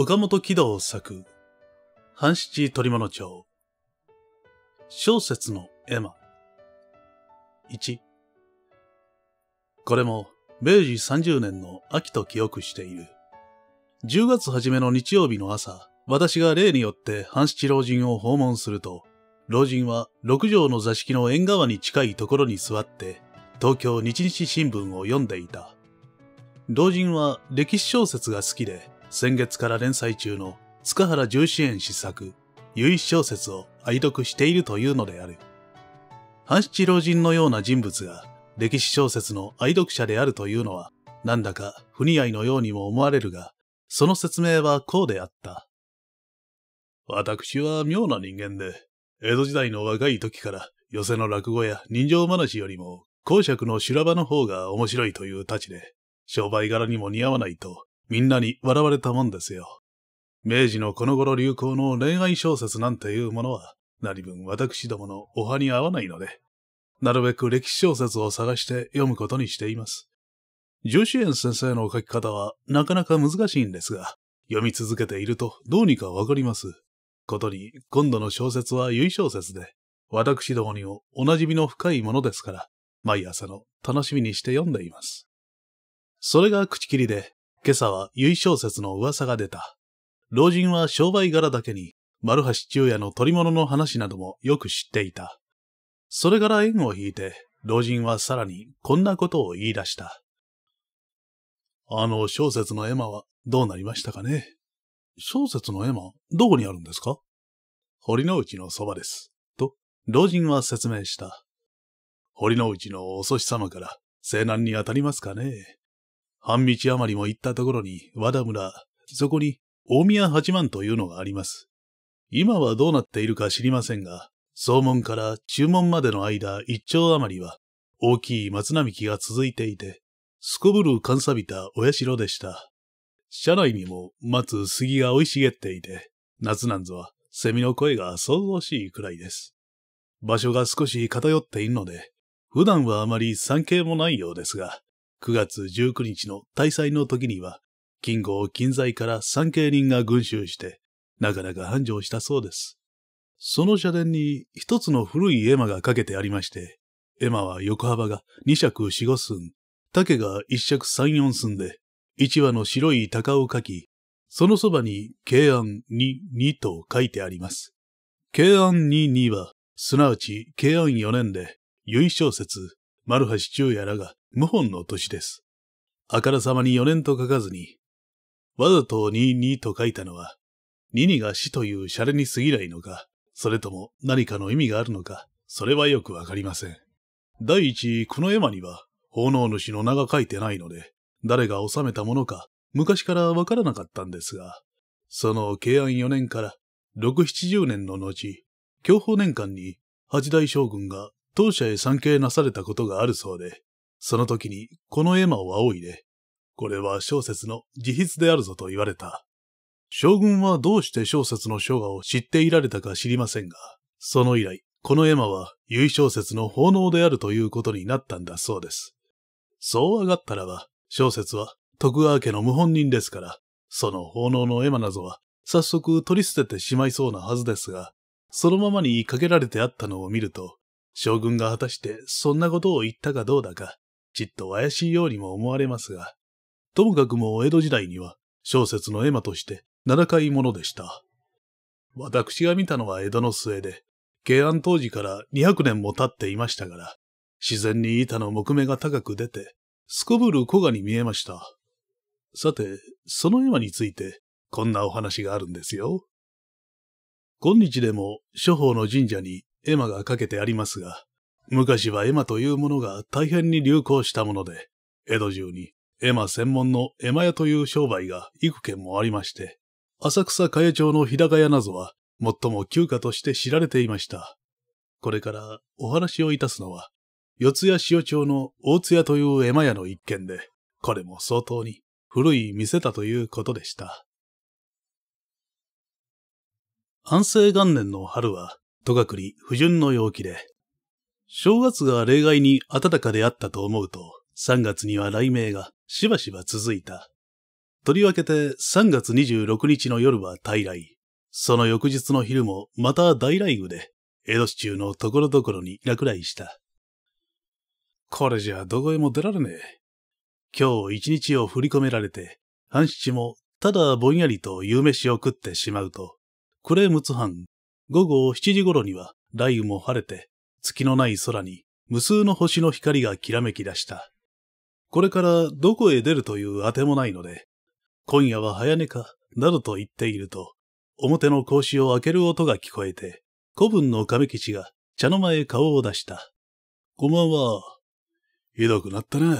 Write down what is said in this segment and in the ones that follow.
岡本喜道作、半七鳥物町。小説の絵馬。1。これも、明治30年の秋と記憶している。10月初めの日曜日の朝、私が例によって半七老人を訪問すると、老人は六畳の座敷の縁側に近いところに座って、東京日日新聞を読んでいた。老人は歴史小説が好きで、先月から連載中の塚原重支援失作、由一小説を愛読しているというのである。半七老人のような人物が歴史小説の愛読者であるというのは、なんだか不似合いのようにも思われるが、その説明はこうであった。私は妙な人間で、江戸時代の若い時から寄せの落語や人情話よりも公爵の修羅場の方が面白いというたちで、商売柄にも似合わないとみんなに笑われたもんですよ。明治のこの頃流行の恋愛小説なんていうものは、何分私どものお派に合わないので、なるべく歴史小説を探して読むことにしています。上子園先生の書き方はなかなか難しいんですが、読み続けているとどうにかわかります。ことに、今度の小説は優小説で、私どもにもお馴染みの深いものですから、毎朝の楽しみにして読んでいます。それが口切りで、今朝は由小説の噂が出た。老人は商売柄だけに、丸橋中也の取り物の話などもよく知っていた。それから縁を引いて、老人はさらにこんなことを言い出した。あの小説の絵馬はどうなりましたかね小説の絵馬、どこにあるんですか堀之内のそばです。と、老人は説明した。堀之内のお祖師様から西南に当たりますかね半日余りも行ったところに和田村、そこに大宮八幡というのがあります。今はどうなっているか知りませんが、総門から注文までの間一丁余りは大きい松並木が続いていて、すこぶる寒さびたお社でした。車内にも松杉が生い茂っていて、夏なんぞは蝉の声が騒々しいくらいです。場所が少し偏っているので、普段はあまり産経もないようですが、9月19日の大祭の時には、金剛金近在から三景人が群衆して、なかなか繁盛したそうです。その社殿に一つの古い絵馬がかけてありまして、絵馬は横幅が二尺四五寸、竹が一尺三四寸で、一羽の白い鷹を描き、そのそばに、慶安二2と書いてあります。慶安二2は、すなわち慶安4年で、由井小説、丸橋中也らが謀反の年です。あからさまに4年と書かずに、わざと22と書いたのは、22が死というシャレに過ぎないのか、それとも何かの意味があるのか、それはよくわかりません。第一、この絵馬には、奉納主の名が書いてないので、誰が治めたものか、昔からわからなかったんですが、その慶安4年から6、70年の後、享保年間に八大将軍が当社へ参詣なされたことがあるそうで、その時に、この絵馬を仰いで、これは小説の自筆であるぞと言われた。将軍はどうして小説の書画を知っていられたか知りませんが、その以来、この絵馬は由衣小説の奉納であるということになったんだそうです。そう上がったらば、小説は徳川家の謀反人ですから、その奉納の絵馬などは早速取り捨ててしまいそうなはずですが、そのままにかけられてあったのを見ると、将軍が果たしてそんなことを言ったかどうだか、ちっと怪しいようにも思われますが、ともかくも江戸時代には小説の絵馬として名高いものでした。私が見たのは江戸の末で、慶安当時から200年も経っていましたから、自然に板の木目が高く出て、すこぶる古賀に見えました。さて、その絵馬について、こんなお話があるんですよ。今日でも、諸法の神社に絵馬がかけてありますが、昔は絵馬というものが大変に流行したもので、江戸中に絵馬専門の絵馬屋という商売が幾軒もありまして、浅草かや町の日高屋などは最も旧家として知られていました。これからお話をいたすのは、四谷塩町の大津屋という絵馬屋の一軒で、これも相当に古い店だということでした。安政元年の春は、戸隠不順の陽気で、正月が例外に暖かであったと思うと、3月には雷鳴がしばしば続いた。とりわけて3月26日の夜は大雷。その翌日の昼もまた大雷雨で、江戸市中のところどころに落雷した。これじゃどこへも出られねえ。今日一日を振り込められて、半七もただぼんやりと夕飯を食ってしまうと、クレームツハン、午後7時頃には雷雨も晴れて、月のない空に無数の星の光がきらめき出した。これからどこへ出るというあてもないので、今夜は早寝か、などと言っていると、表の格子を開ける音が聞こえて、古文の亀吉が茶の間へ顔を出した。こんばんは。ひどくなったな。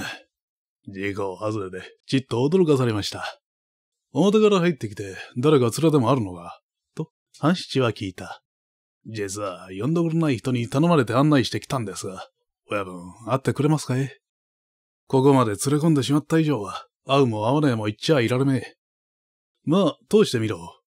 事故外れで、ちっと驚かされました。表から入ってきて、誰か面でもあるのかと、半七は聞いた。実は、呼んだことない人に頼まれて案内してきたんですが、親分、会ってくれますかいここまで連れ込んでしまった以上は、会うも会わねえも言っちゃいられねえ。まあ、通してみろ。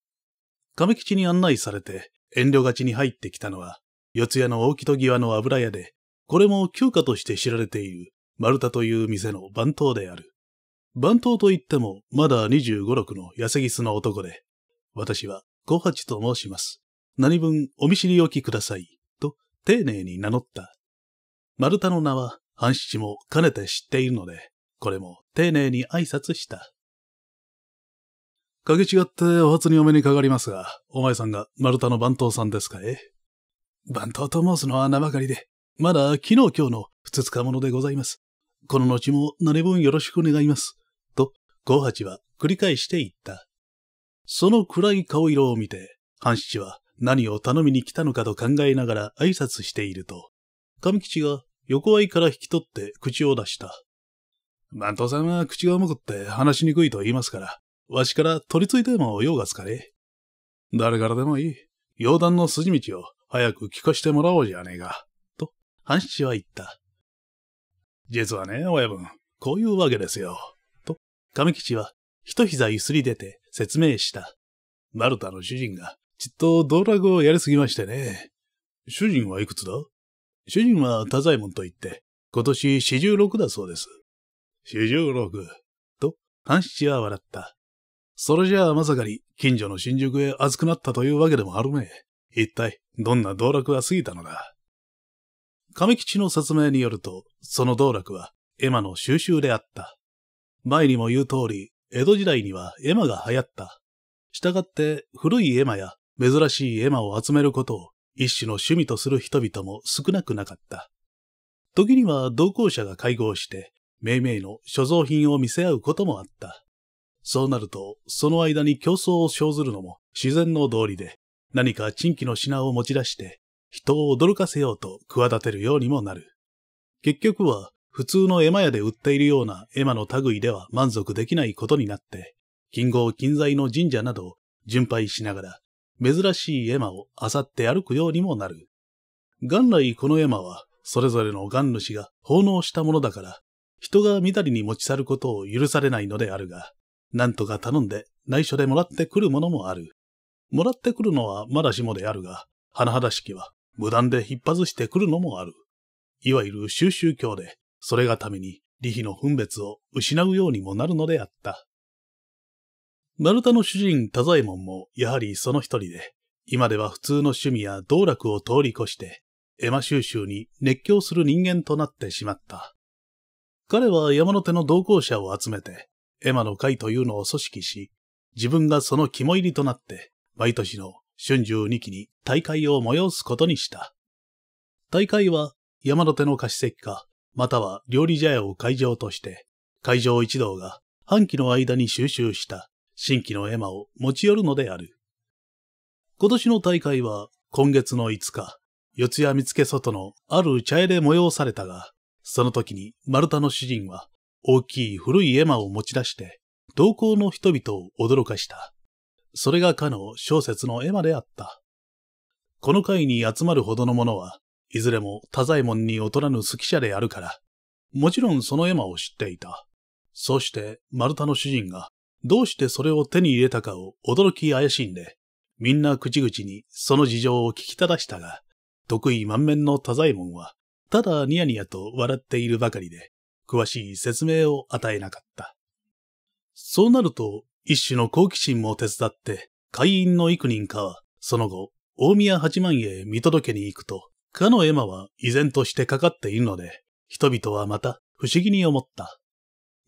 亀吉に案内されて、遠慮がちに入ってきたのは、四谷の大木戸際の油屋で、これも教科として知られている、丸太という店の番頭である。番頭といっても、まだ25、6の痩せぎすの男で、私は、小八と申します。何分お見知りおきください、と丁寧に名乗った。丸太の名は半七も兼ねて知っているので、これも丁寧に挨拶した。かけ違ってお初にお目にかかりますが、お前さんが丸太の番頭さんですかえ番頭と申すのは名ばかりで、まだ昨日今日のふつつかものでございます。この後も何分よろしく願います。と、五八は繰り返して言った。その暗い顔色を見て、半七は何を頼みに来たのかと考えながら挨拶していると、神吉が横合いから引き取って口を出した。万頭さんは口が重くって話しにくいと言いますから、わしから取り付いても用がつかねえ。誰からでもいい。洋団の筋道を早く聞かしてもらおうじゃねえか。と、半七は言った。実はね、親分、こういうわけですよ。と、亀吉は一膝ゆすり出て説明した。マルタの主人がちっと道楽をやりすぎましてね。主人はいくつだ主人は太左衛門と言って、今年四十六だそうです。四十六。と、半七は笑った。それじゃあまさかに近所の新宿へ熱くなったというわけでもあるね。一体どんな道楽が過ぎたのだ。亀吉の説明によると、その道楽はエマの収集であった。前にも言う通り、江戸時代にはエマが流行った。したがって古い絵馬や珍しい絵馬を集めることを一種の趣味とする人々も少なくなかった。時には同行者が会合して、めいめいの所蔵品を見せ合うこともあった。そうなると、その間に競争を生ずるのも自然の道理で、何か珍奇の品を持ち出して、人を驚かせようと企てるようにもなる。結局は、普通の絵馬屋で売っているような絵馬の類では満足できないことになって、金剛金在の神社などを巡拝しながら、珍しい絵馬を漁って歩くようにもなる。元来この絵馬は、それぞれの元主が奉納したものだから、人がみだりに持ち去ることを許されないのであるが、なんとか頼んで内緒でもらってくるものもある。もらってくるのはまだしもであるが、甚だしきは無断で引っ張ずしてくるのもある。いわゆる収集教で、それがために、利費の分別を失うようにもなるのであった。ナルタの主人太左衛門もやはりその一人で、今では普通の趣味や道楽を通り越して、エマ収集に熱狂する人間となってしまった。彼は山の手の同行者を集めて、エマの会というのを組織し、自分がその肝入りとなって、毎年の春秋2期に大会を催すことにした。大会は山の手の貸し席か、または料理茶屋を会場として、会場一同が半期の間に収集した新規の絵馬を持ち寄るのである。今年の大会は今月の5日、四谷見附外のある茶屋で催されたが、その時に丸太の主人は大きい古い絵馬を持ち出して、同行の人々を驚かした。それがかの小説の絵馬であった。この会に集まるほどのものは、いずれも太左衛門に劣らぬ好き者であるから、もちろんその絵馬を知っていた。そして丸太の主人がどうしてそれを手に入れたかを驚き怪しんで、みんな口々にその事情を聞きただしたが、得意満面の多左衛門は、ただニヤニヤと笑っているばかりで、詳しい説明を与えなかった。そうなると、一種の好奇心も手伝って、会員の幾人かは、その後、大宮八幡へ見届けに行くと、かのエマは依然としてかかっているので、人々はまた不思議に思った。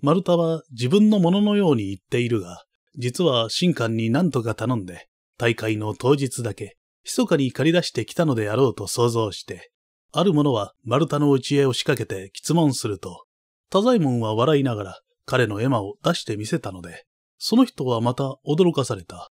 丸太は自分のもののように言っているが、実は新官に何とか頼んで、大会の当日だけ、密かに借り出してきたのであろうと想像して、ある者は丸太のちへ押しかけて質問すると、太左衛門は笑いながら彼の絵馬を出してみせたので、その人はまた驚かされた。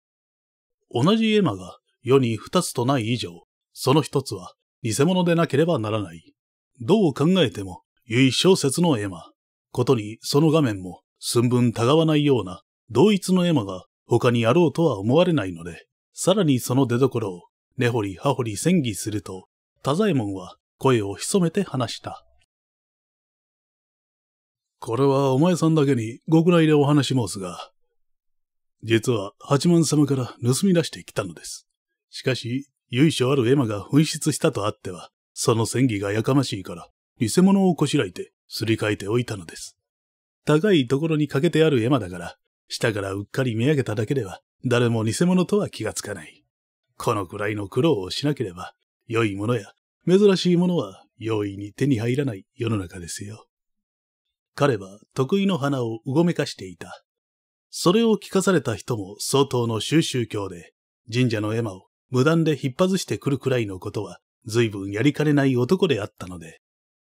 同じ絵馬が世に二つとない以上、その一つは偽物でなければならない。どう考えても、由衣小説の絵馬。ことにその画面も寸分たがわないような同一の絵馬が他にあろうとは思われないので、さらにその出所を根掘り葉掘り戦議すると、太左衛門は声を潜めて話した。これはお前さんだけに極内でお話し申すが、実は八幡様から盗み出してきたのです。しかし、由緒あるエマが紛失したとあっては、その戦議がやかましいから、偽物をこしらえて、すり替えておいたのです。高いところにかけてある絵馬だから、下からうっかり見上げただけでは、誰も偽物とは気がつかない。このくらいの苦労をしなければ、良いものや珍しいものは容易に手に入らない世の中ですよ。彼は得意の花をうごめかしていた。それを聞かされた人も相当の収集教で、神社の絵馬を無断で引っ張ずしてくるくらいのことは随分やりかねない男であったので、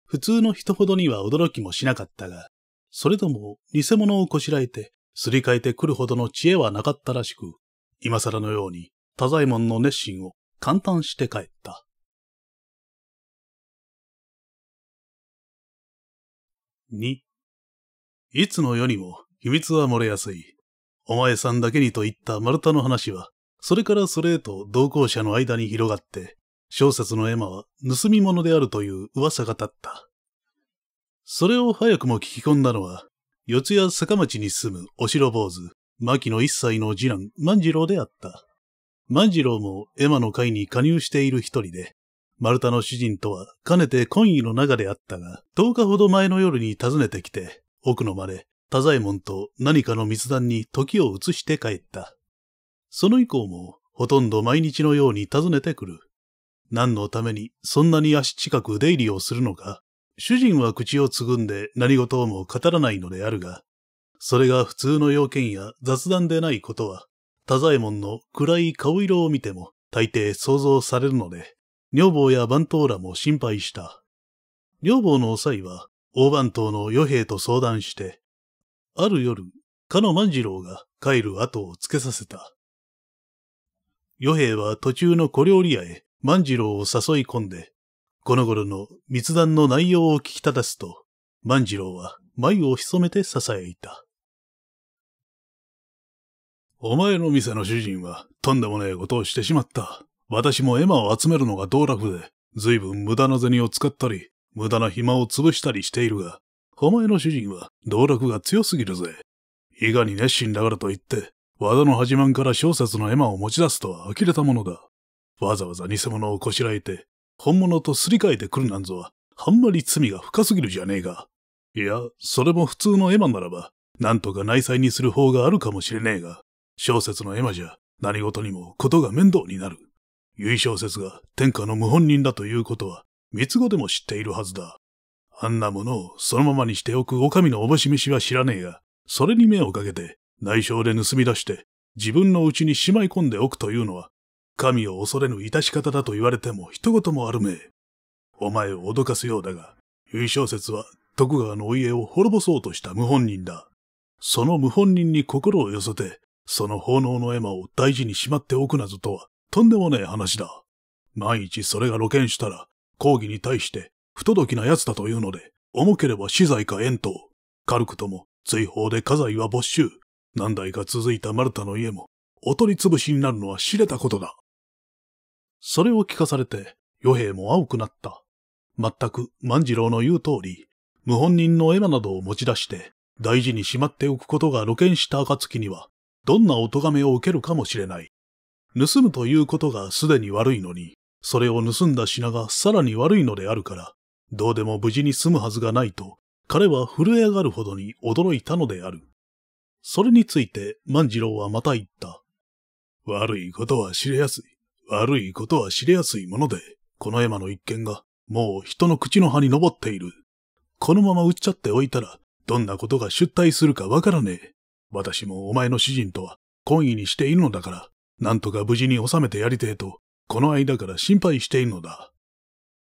普通の人ほどには驚きもしなかったが、それとも偽物をこしらえて、すり替えてくるほどの知恵はなかったらしく、今更のように、多左衛門の熱心を簡単して帰った。二、いつの世にも秘密は漏れやすい。お前さんだけにと言った丸太の話は、それからそれへと同行者の間に広がって、小説のエマは盗み物であるという噂が立った。それを早くも聞き込んだのは、四谷坂町に住むお城坊主、牧野一歳の次男、万次郎であった。万次郎もエマの会に加入している一人で、丸太の主人とはかねて懇意の中であったが、10日ほど前の夜に訪ねてきて、奥の間で太左衛門と何かの密談に時を移して帰った。その以降も、ほとんど毎日のように訪ねてくる。何のためにそんなに足近く出入りをするのか。主人は口をつぐんで何事をも語らないのであるが、それが普通の要件や雑談でないことは、太左衛門の暗い顔色を見ても大抵想像されるので、女房や番頭らも心配した。女房のおさいは、大番頭の与兵と相談して、ある夜、かの万次郎が帰る後をつけさせた。与兵は途中の小料理屋へ万次郎を誘い込んで、この頃の密談の内容を聞きたすと、万次郎は眉を潜めて囁いた。お前の店の主人は、とんでもねえことをしてしまった。私もエマを集めるのが道楽で、ずいぶん無駄な銭を使ったり、無駄な暇を潰したりしているが、お前の主人は道楽が強すぎるぜ。伊賀に熱心だからと言って、和田の始まんから小説のエマを持ち出すとは呆れたものだ。わざわざ偽物をこしらえて、本物とすり替えてくるなんぞは、あんまり罪が深すぎるじゃねえが。いや、それも普通の絵馬ならば、なんとか内裁にする方があるかもしれねえが、小説の絵馬じゃ、何事にもことが面倒になる。由井小説が天下の無本人だということは、三つ子でも知っているはずだ。あんなものをそのままにしておくお上のおぼし飯は知らねえが、それに目をかけて、内緒で盗み出して、自分のうちにしまい込んでおくというのは、神を恐れぬ致し方だと言われても一言もあるめえ。お前を脅かすようだが、優勝説は徳川のお家を滅ぼそうとした無本人だ。その無本人に心を寄せて、その奉納の絵馬を大事にしまっておくなどとは、とんでもねえ話だ。万一それが露見したら、抗議に対して不届きな奴だというので、重ければ死罪か遠藤軽くとも追放で家財は没収。何代か続いたマルタの家も、お取り潰しになるのは知れたことだ。それを聞かされて、余兵も青くなった。全く万次郎の言う通り、無本人の絵馬などを持ち出して、大事にしまっておくことが露見した暁には、どんなお咎めを受けるかもしれない。盗むということがすでに悪いのに、それを盗んだ品がさらに悪いのであるから、どうでも無事に済むはずがないと、彼は震え上がるほどに驚いたのである。それについて万次郎はまた言った。悪いことは知れやすい。悪いことは知れやすいもので、この山の一件が、もう人の口の葉に登っている。このまま売っちゃっておいたら、どんなことが出退するかわからねえ。私もお前の主人とは、懇意にしているのだから、なんとか無事に収めてやりてえと、この間から心配しているのだ。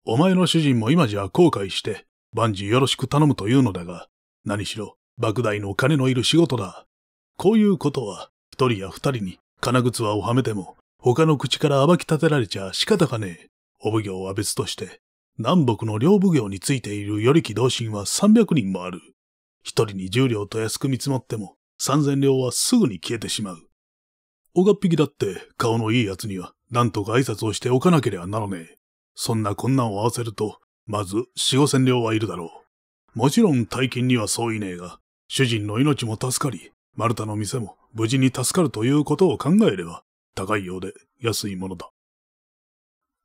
お前の主人も今じゃ後悔して、万事よろしく頼むというのだが、何しろ、莫大の金のいる仕事だ。こういうことは、一人や二人に金靴はをはめても、他の口から暴き立てられちゃ仕方がねえ。お奉行は別として、南北の両奉行についているりき同心は300人もある。一人に10両と安く見積もっても、3000両はすぐに消えてしまう。おがっぴきだって顔のいい奴には、何とか挨拶をしておかなければならねえ。そんな困難を合わせると、まず四五千両はいるだろう。もちろん大金にはそういねえが、主人の命も助かり、丸太の店も無事に助かるということを考えれば、高いようで安いものだ。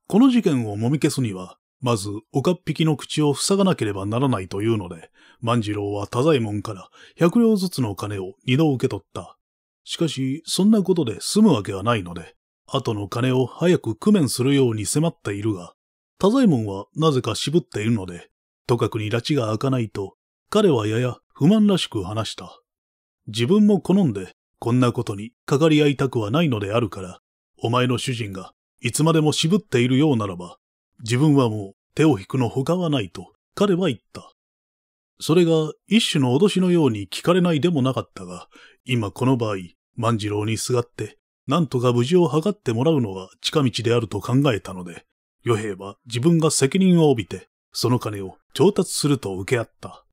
この事件をもみ消すには、まず、岡っ引きの口を塞がなければならないというので、万次郎は多左衛門から100両ずつの金を二度受け取った。しかし、そんなことで済むわけはないので、後の金を早く工面するように迫っているが、太左衛門はなぜか渋っているので、とかくに拉致が開かないと、彼はやや不満らしく話した。自分も好んでこんなことにかかり合いたくはないのであるから、お前の主人がいつまでも渋っているようならば、自分はもう手を引くのほかはないと彼は言った。それが一種の脅しのように聞かれないでもなかったが、今この場合、万次郎にすがって、なんとか無事を図ってもらうのは近道であると考えたので、与兵衛は自分が責任を帯びて、その金を調達すると受け合った。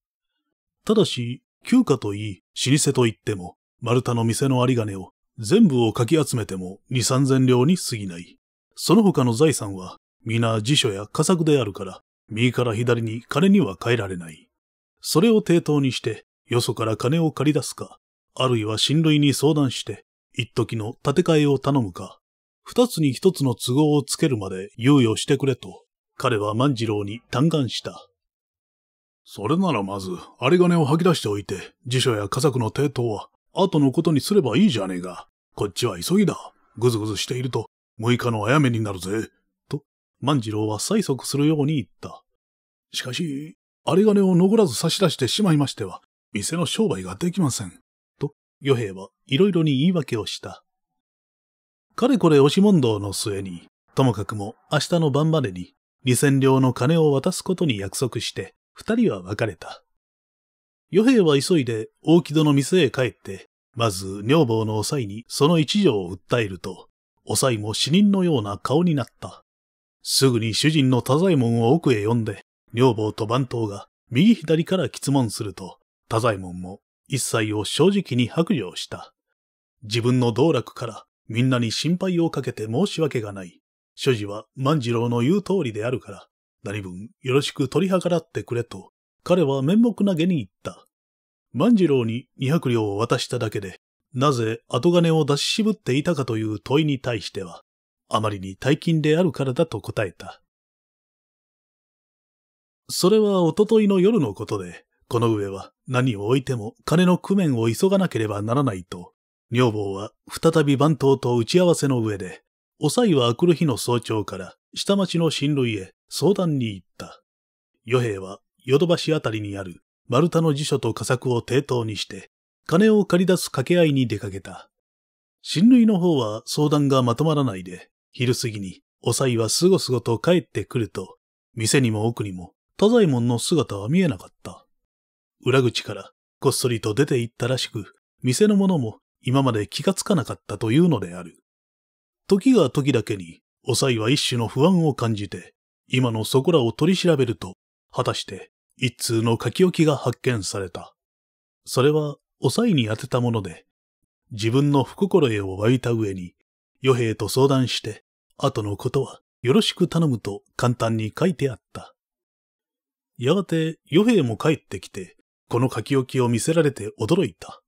ただし、休暇といい、老舗といっても、丸太の店の有り金を全部をかき集めても二三千両に過ぎない。その他の財産は皆辞書や家作であるから、右から左に金には変えられない。それを抵当にして、よそから金を借り出すか、あるいは親類に相談して、一時の建て替えを頼むか、二つに一つの都合をつけるまで猶予してくれと、彼は万次郎に嘆願した。それならまず、有り金を吐き出しておいて、辞書や家作の抵当は後のことにすればいいじゃねえが、こっちは急ぎだ。ぐずぐずしていると、6日のあやめになるぜ。と、万次郎は催促するように言った。しかし、あれ金を残らず差し出してしまいましては、店の商売ができません。と、与兵はいろいろに言い訳をした。かれこれ押し問答の末に、ともかくも明日の晩までに、二千両の金を渡すことに約束して、二人は別れた。与兵は急いで大木戸の店へ帰って、まず女房のおさいにその一条を訴えると、おさいも死人のような顔になった。すぐに主人の太左衛門を奥へ呼んで、女房と番頭が右左から質問すると、太左衛門も一切を正直に白状した。自分の道楽からみんなに心配をかけて申し訳がない。所持は万次郎の言う通りであるから、何分よろしく取り計らってくれと彼は面目投げに言った。万次郎に二百両を渡しただけで、なぜ後金を出し渋っていたかという問いに対しては、あまりに大金であるからだと答えた。それはおとといの夜のことで、この上は何を置いても金の工面を急がなければならないと、女房は再び番頭と打ち合わせの上で、おさいは来る日の早朝から下町の親類へ相談に行った。与兵はヨドバシあたりにある丸太の辞書と佳作を抵当にして、金を借り出す掛け合いに出かけた。親類の方は相談がまとまらないで、昼過ぎに、おさいはすごすごと帰ってくると、店にも奥にも、太左衛門の姿は見えなかった。裏口から、こっそりと出て行ったらしく、店の者も今まで気がつかなかったというのである。時が時だけに、おさいは一種の不安を感じて、今のそこらを取り調べると、果たして一通の書き置きが発見された。それは、おさいに当てたもので、自分の福心得を湧いた上に、与兵と相談して、後のことはよろしく頼むと簡単に書いてあった。やがて、与兵も帰ってきて、この書き置きを見せられて驚いた。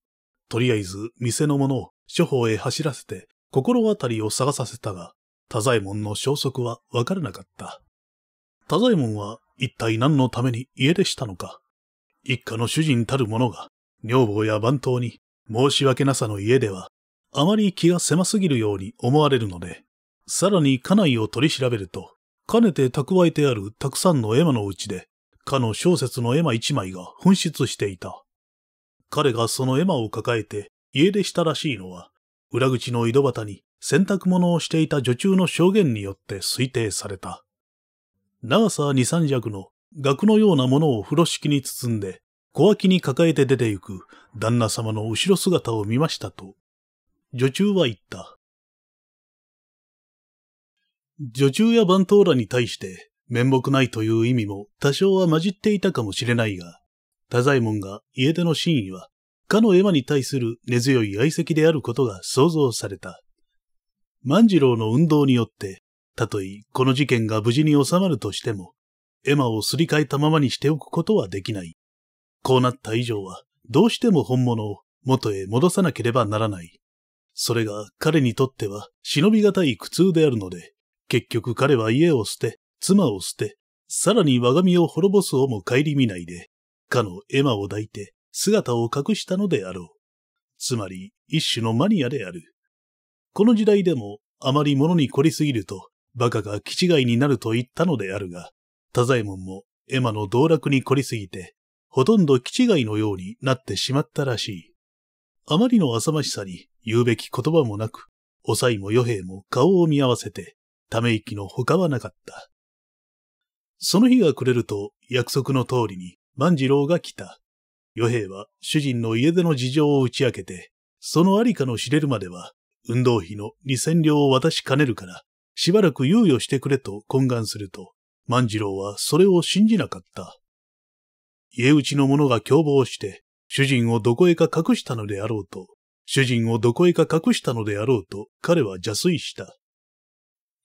とりあえず、店の者を処方へ走らせて、心当たりを探させたが、太左衛門の消息はわからなかった。太左衛門は一体何のために家出したのか。一家の主人たる者が、女房や番頭に、申し訳なさの家では、あまり気が狭すぎるように思われるので、さらに家内を取り調べると、かねて蓄えてあるたくさんの絵馬のうちで、かの小説の絵馬一枚が紛失していた。彼がその絵馬を抱えて家出したらしいのは、裏口の井戸端に洗濯物をしていた女中の証言によって推定された。長さ二三尺の額のようなものを風呂敷に包んで、小脇に抱えて出て行く旦那様の後ろ姿を見ましたと、女中は言った。女中や番頭らに対して面目ないという意味も多少は混じっていたかもしれないが、太左衛門が家出の真意は、かの絵馬に対する根強い愛席であることが想像された。万次郎の運動によって、たとえこの事件が無事に収まるとしても、エマをすり替えたままにしておくことはできない。こうなった以上は、どうしても本物を元へ戻さなければならない。それが彼にとっては忍び難い苦痛であるので、結局彼は家を捨て、妻を捨て、さらに我が身を滅ぼすをも顧みないで、かのエマを抱いて姿を隠したのであろう。つまり一種のマニアである。この時代でもあまり物に凝りすぎるとバカが気違いになると言ったのであるが、太左衛門もエマの道楽に凝りすぎて、ほとんど気違いのようになってしまったらしい。あまりの浅ましさに言うべき言葉もなく、おさいも与兵も顔を見合わせて、ため息の他はなかった。その日が暮れると、約束の通りに万次郎が来た。与兵は主人の家での事情を打ち明けて、そのありかの知れるまでは、運動費の二千両を渡しかねるから、しばらく猶予してくれと懇願すると、万次郎はそれを信じなかった。家内の者が凶暴して、主人をどこへか隠したのであろうと、主人をどこへか隠したのであろうと、彼は邪推した。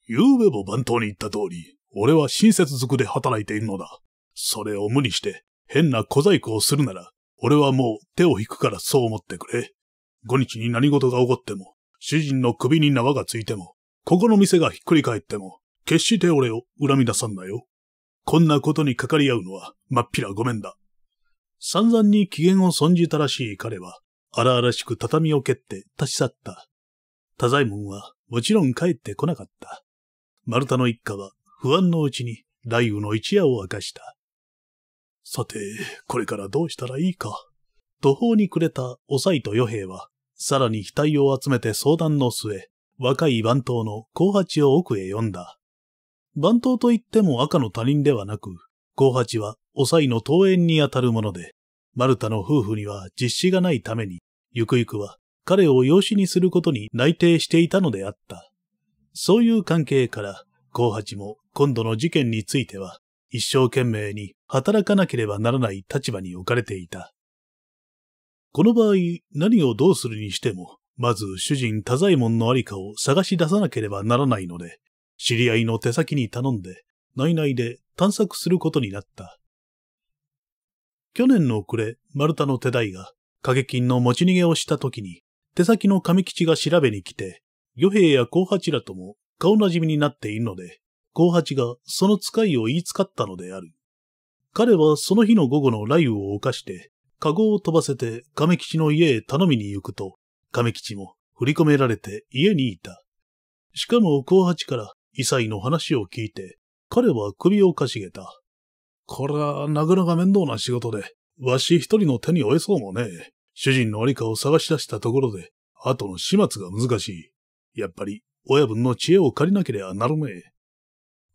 昨べも番頭に言った通り、俺は親切づくで働いているのだ。それを無理して、変な小細工をするなら、俺はもう手を引くからそう思ってくれ。五日に何事が起こっても、主人の首に縄がついても、ここの店がひっくり返っても、決して俺を恨み出さんなよ。こんなことにかかり合うのは、まっぴらごめんだ。散々に機嫌を損じたらしい彼は、荒々しく畳を蹴って立ち去った。太左衛門は、もちろん帰ってこなかった。丸太の一家は、不安のうちに雷雨の一夜を明かした。さて、これからどうしたらいいか。途方に暮れたおさいと与兵は、さらに額を集めて相談の末、若い番頭の後八を奥へ呼んだ。番頭といっても赤の他人ではなく、後八はおいの登園にあたるもので、マルタの夫婦には実施がないために、ゆくゆくは彼を養子にすることに内定していたのであった。そういう関係から、後八も今度の事件については、一生懸命に働かなければならない立場に置かれていた。この場合、何をどうするにしても、まず主人多左衛門のありかを探し出さなければならないので、知り合いの手先に頼んで、内々で探索することになった。去年の暮れ、丸太の手代が、影金の持ち逃げをした時に、手先の亀吉が調べに来て、魚兵や幸八らとも顔なじみになっているので、幸八がその使いを言いつかったのである。彼はその日の午後の雷雨を犯して、籠を飛ばせて亀吉の家へ頼みに行くと、亀吉も振り込められて家にいた。しかも後八から異彩の話を聞いて、彼は首をかしげた。これはなかなか面倒な仕事で、わし一人の手に負えそうもねえ。主人のありかを探し出したところで、後の始末が難しい。やっぱり、親分の知恵を借りなければなるめえ。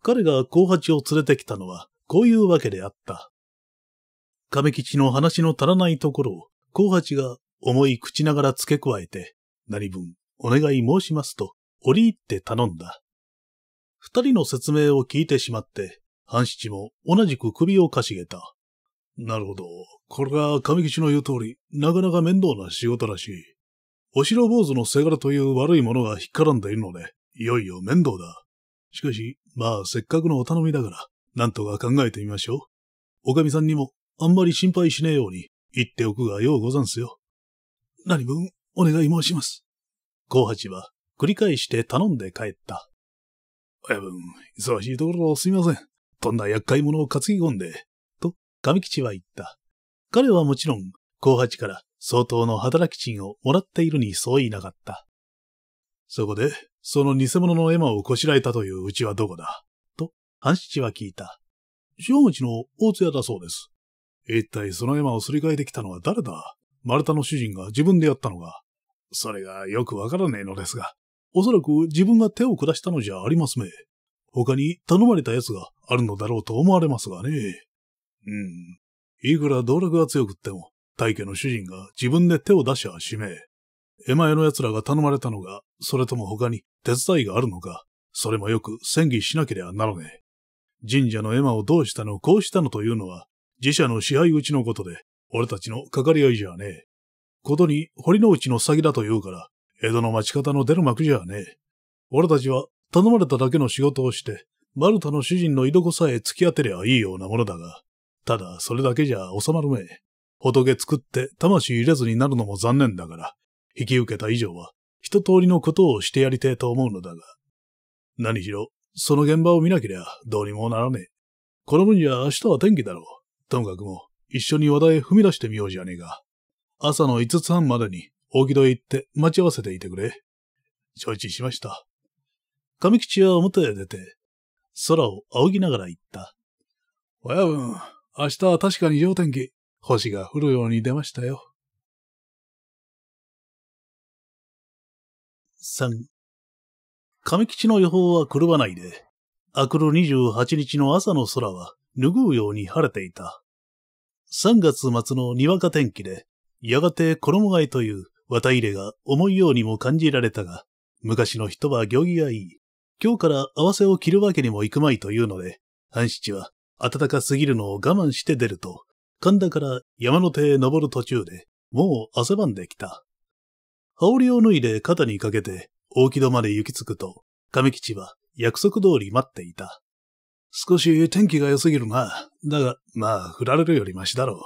彼が後八を連れてきたのは、こういうわけであった。亀吉の話の足らないところを、後八が思い口ながら付け加えて、何分お願い申しますと、折り入って頼んだ。二人の説明を聞いてしまって、半七も同じく首をかしげた。なるほど。これが上吉の言う通り、なかなか面倒な仕事らしい。お城坊主のせがらという悪いものが引っらんでいるので、いよいよ面倒だ。しかし、まあせっかくのお頼みだから、なんとか考えてみましょう。おかみさんにも、あんまり心配しねえように、言っておくがようござんすよ。何分お願い申します。高八は繰り返して頼んで帰った。親分、忙しいところすみません。どんな厄介者を担ぎ込んで、と上吉は言った。彼はもちろん、高八から相当の働き賃をもらっているに相違なかった。そこで、その偽物の絵馬をこしらえたといううちはどこだと、半七は聞いた。正口の大津屋だそうです。一体その絵馬をすり替えてきたのは誰だ丸太の主人が自分でやったのが、それがよくわからねえのですが、おそらく自分が手を下したのじゃありますめ。他に頼まれた奴があるのだろうと思われますがね。うん。いくら道楽が強くっても、大家の主人が自分で手を出しゃしめエマ前の奴らが頼まれたのが、それとも他に手伝いがあるのか、それもよく戦議しなければならねえ。神社のエマをどうしたのこうしたのというのは、自社の支配打ちのことで、俺たちのかかり合いじゃねえ。ことに、堀之内の詐欺だと言うから、江戸の町方の出る幕じゃねえ。俺たちは頼まれただけの仕事をして、マルタの主人の居床さえ突き当てりゃいいようなものだが、ただそれだけじゃ収まるめえ。仏作って魂入れずになるのも残念だから、引き受けた以上は、一通りのことをしてやりてえと思うのだが。何しろ、その現場を見なけりゃどうにもならねえ。この分じゃ明日は天気だろう。ともかくも、一緒に話題へ踏み出してみようじゃねえか。朝の5つ半までに、大木戸へ行って待ち合わせていてくれ。承知しました。上吉は表へ出て、空を仰ぎながら言った。親分、明日は確かに上天気、星が降るように出ましたよ。三。上吉の予報は狂わないで、明くる28日の朝の空は、拭うように晴れていた。3月末のにわか天気で、やがて衣替えという綿入れが重いようにも感じられたが、昔の人は行儀がいい。今日から合わせを着るわけにもいくまいというので、半七は暖かすぎるのを我慢して出ると、神田から山の手へ登る途中で、もう汗ばんできた。羽織を脱いで肩にかけて、大木戸まで行き着くと、亀吉は約束通り待っていた。少し天気が良すぎるな。だが、まあ、振られるよりマシだろう。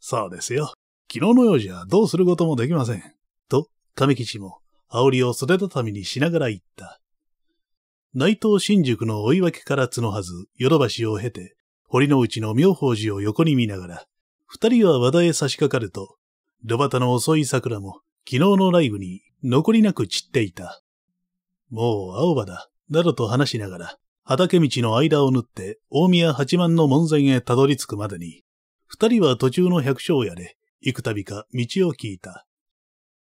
そうですよ。昨日のようじゃどうすることもできません。と、亀吉も、おりを袖畳にしながら言った。内藤新宿の追い分けから角はず、ヨドバシを経て、堀の内の妙法寺を横に見ながら、二人は和田へ差し掛かると、土端の遅い桜も、昨日のライブに残りなく散っていた。もう青葉だ、などと話しながら、畑道の間を縫って大宮八幡の門前へたどり着くまでに、二人は途中の百姓屋で、幾度か道を聞いた。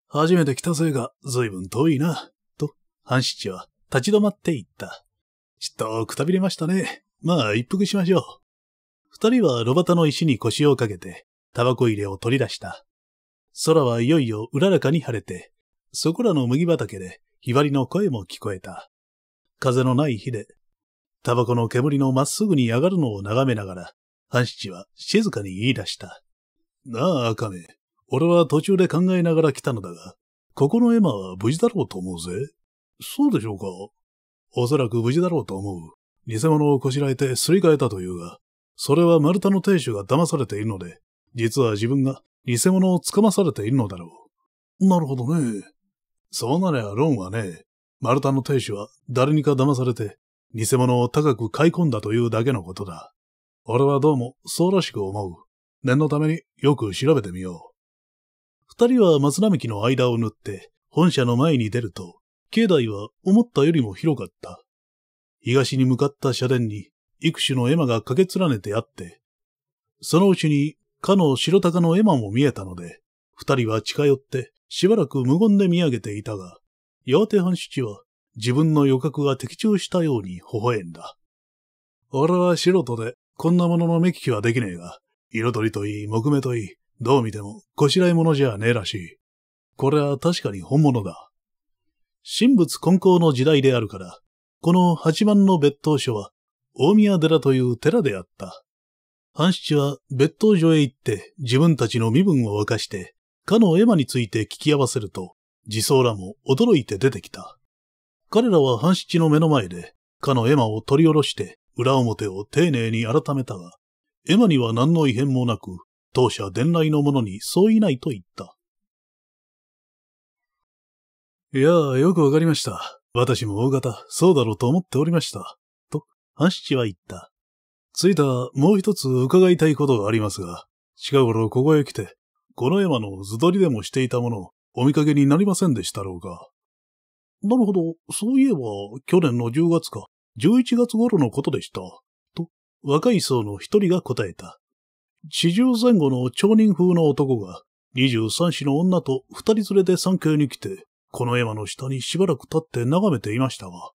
初めて来たせいが随分遠いな、と、半七は立ち止まって言った。ちっとくたびれましたね。まあ一服しましょう。二人は炉端の石に腰をかけて、タバコ入れを取り出した。空はいよいようららかに晴れて、そこらの麦畑で、ひばりの声も聞こえた。風のない日で、タバコの煙のまっすぐに上がるのを眺めながら、半七は静かに言い出した。なあ、赤目。俺は途中で考えながら来たのだが、ここのエマは無事だろうと思うぜ。そうでしょうかおそらく無事だろうと思う。偽物をこしらえてすり替えたというが、それは丸太の亭主が騙されているので、実は自分が偽物をつかまされているのだろう。なるほどね。そうなりゃロンはね、丸太の亭主は誰にか騙されて偽物を高く買い込んだというだけのことだ。俺はどうもそうらしく思う。念のためによく調べてみよう。二人は松並木の間を縫って本社の前に出ると、境内は思ったよりも広かった。東に向かった社殿に幾種の絵馬が駆け連ねてあって、そのうちにかの白鷹の絵馬も見えたので、二人は近寄ってしばらく無言で見上げていたが、や手藩半七は自分の予覚が的中したように微笑んだ。俺は素人で、こんなものの目利きはできねえが、彩りといい、木目といい、どう見ても、こしらえのじゃねえらしい。これは確かに本物だ。神仏混交の時代であるから、この八番の別当所は、大宮寺という寺であった。半七は別当所へ行って自分たちの身分を明かして、かの絵馬について聞き合わせると、自相らも驚いて出てきた。彼らは半七の目の前で、かのエマを取り下ろして、裏表を丁寧に改めたが、エマには何の異変もなく、当社伝来の者にそういないと言った。いやあ、よくわかりました。私も大型、そうだろうと思っておりました。と、半七は言った。ついた、もう一つ伺いたいことがありますが、近頃ここへ来て、この山の図取りでもしていたものをお見かけになりませんでしたろうか。なるほど、そういえば、去年の10月か、11月頃のことでした。と、若い層の一人が答えた。四十前後の町人風の男が、23子の女と二人連れで山系に来て、この絵馬の下にしばらく立って眺めていましたが、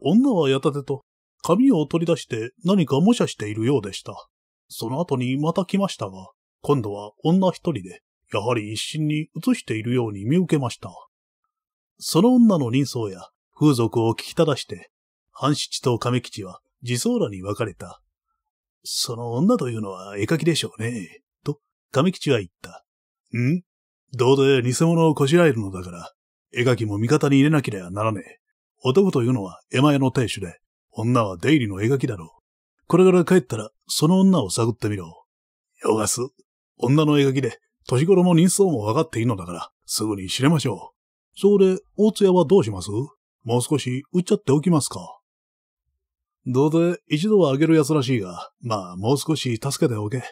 女はやたてと、髪を取り出して何か模写しているようでした。その後にまた来ましたが、今度は女一人で、やはり一心に映しているように見受けました。その女の人相や風俗を聞きただして、半七と亀吉は自走らに分かれた。その女というのは絵描きでしょうね。と、亀吉は言った。んどうで偽物をこしらえるのだから、絵描きも味方に入れなければならねえ。男というのは絵前の亭主で、女は出入りの絵描きだろう。これから帰ったら、その女を探ってみろ。よがす。女の絵描きで、年頃も人相も分かっていいのだから、すぐに知れましょう。それ、大津屋はどうしますもう少し売っちゃっておきますかどうせ一度はあげるやつらしいが、まあもう少し助けておけ。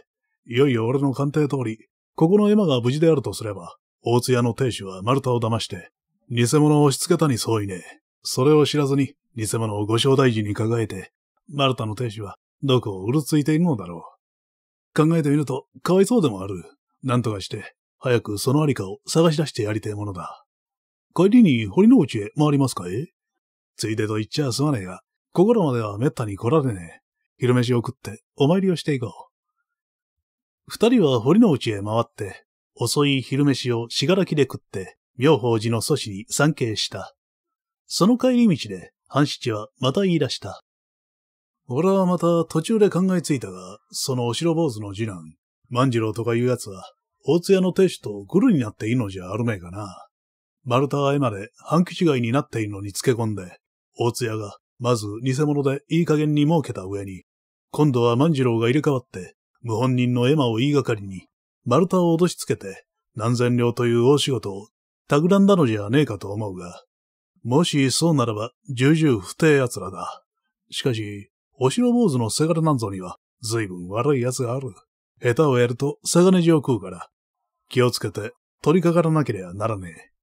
いよいよ俺の鑑定通り、ここのエマが無事であるとすれば、大津屋の亭主は丸太を騙して、偽物を押し付けたに相違ねえ。それを知らずに、偽物をご招待時に抱えて、丸太の亭主は、どこをうるついているのだろう。考えてみると、かわいそうでもある。なんとかして、早くそのありかを探し出してやりてえものだ。帰りに堀之内へ回りますかいついでと言っちゃすまねえが、心までは滅多に来られねえ。昼飯を食ってお参りをしていこう。二人は堀之内へ回って、遅い昼飯をしがらきで食って、妙法寺の祖師に参詣した。その帰り道で、半七はまた言い出した。俺はまた途中で考えついたが、そのお城坊主の次男、万次郎とかいう奴は、大津屋の亭主とグルになっていいのじゃあるめえかな。丸太絵まで半期違いになっているのにつけ込んで、大津屋が、まず偽物でいい加減に儲けた上に、今度は万次郎が入れ替わって、無本人の絵馬を言いがかりに、丸太を脅しつけて、何千両という大仕事を、企んだのじゃねえかと思うが、もしそうならば、重々不定奴らだ。しかし、お城坊主のせがれなんぞには、随分悪い奴がある。下手をやると、せがねじを食うから、気をつけて、取りかからなければならねえ。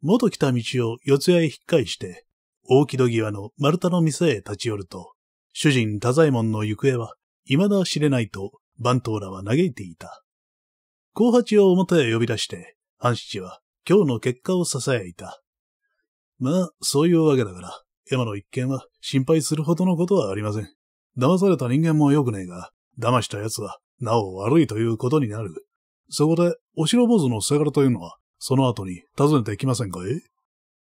元来た道を四谷へ引っ返して、大木戸際の丸太の店へ立ち寄ると、主人太左衛門の行方は未だ知れないと番頭らは嘆いていた。後八を表へ呼び出して、半七は今日の結果を囁いた。まあ、そういうわけだから、山の一件は心配するほどのことはありません。騙された人間も良くねえが、騙した奴はなお悪いということになる。そこで、お城坊主のせがれというのは、その後に訪ねてきませんかえ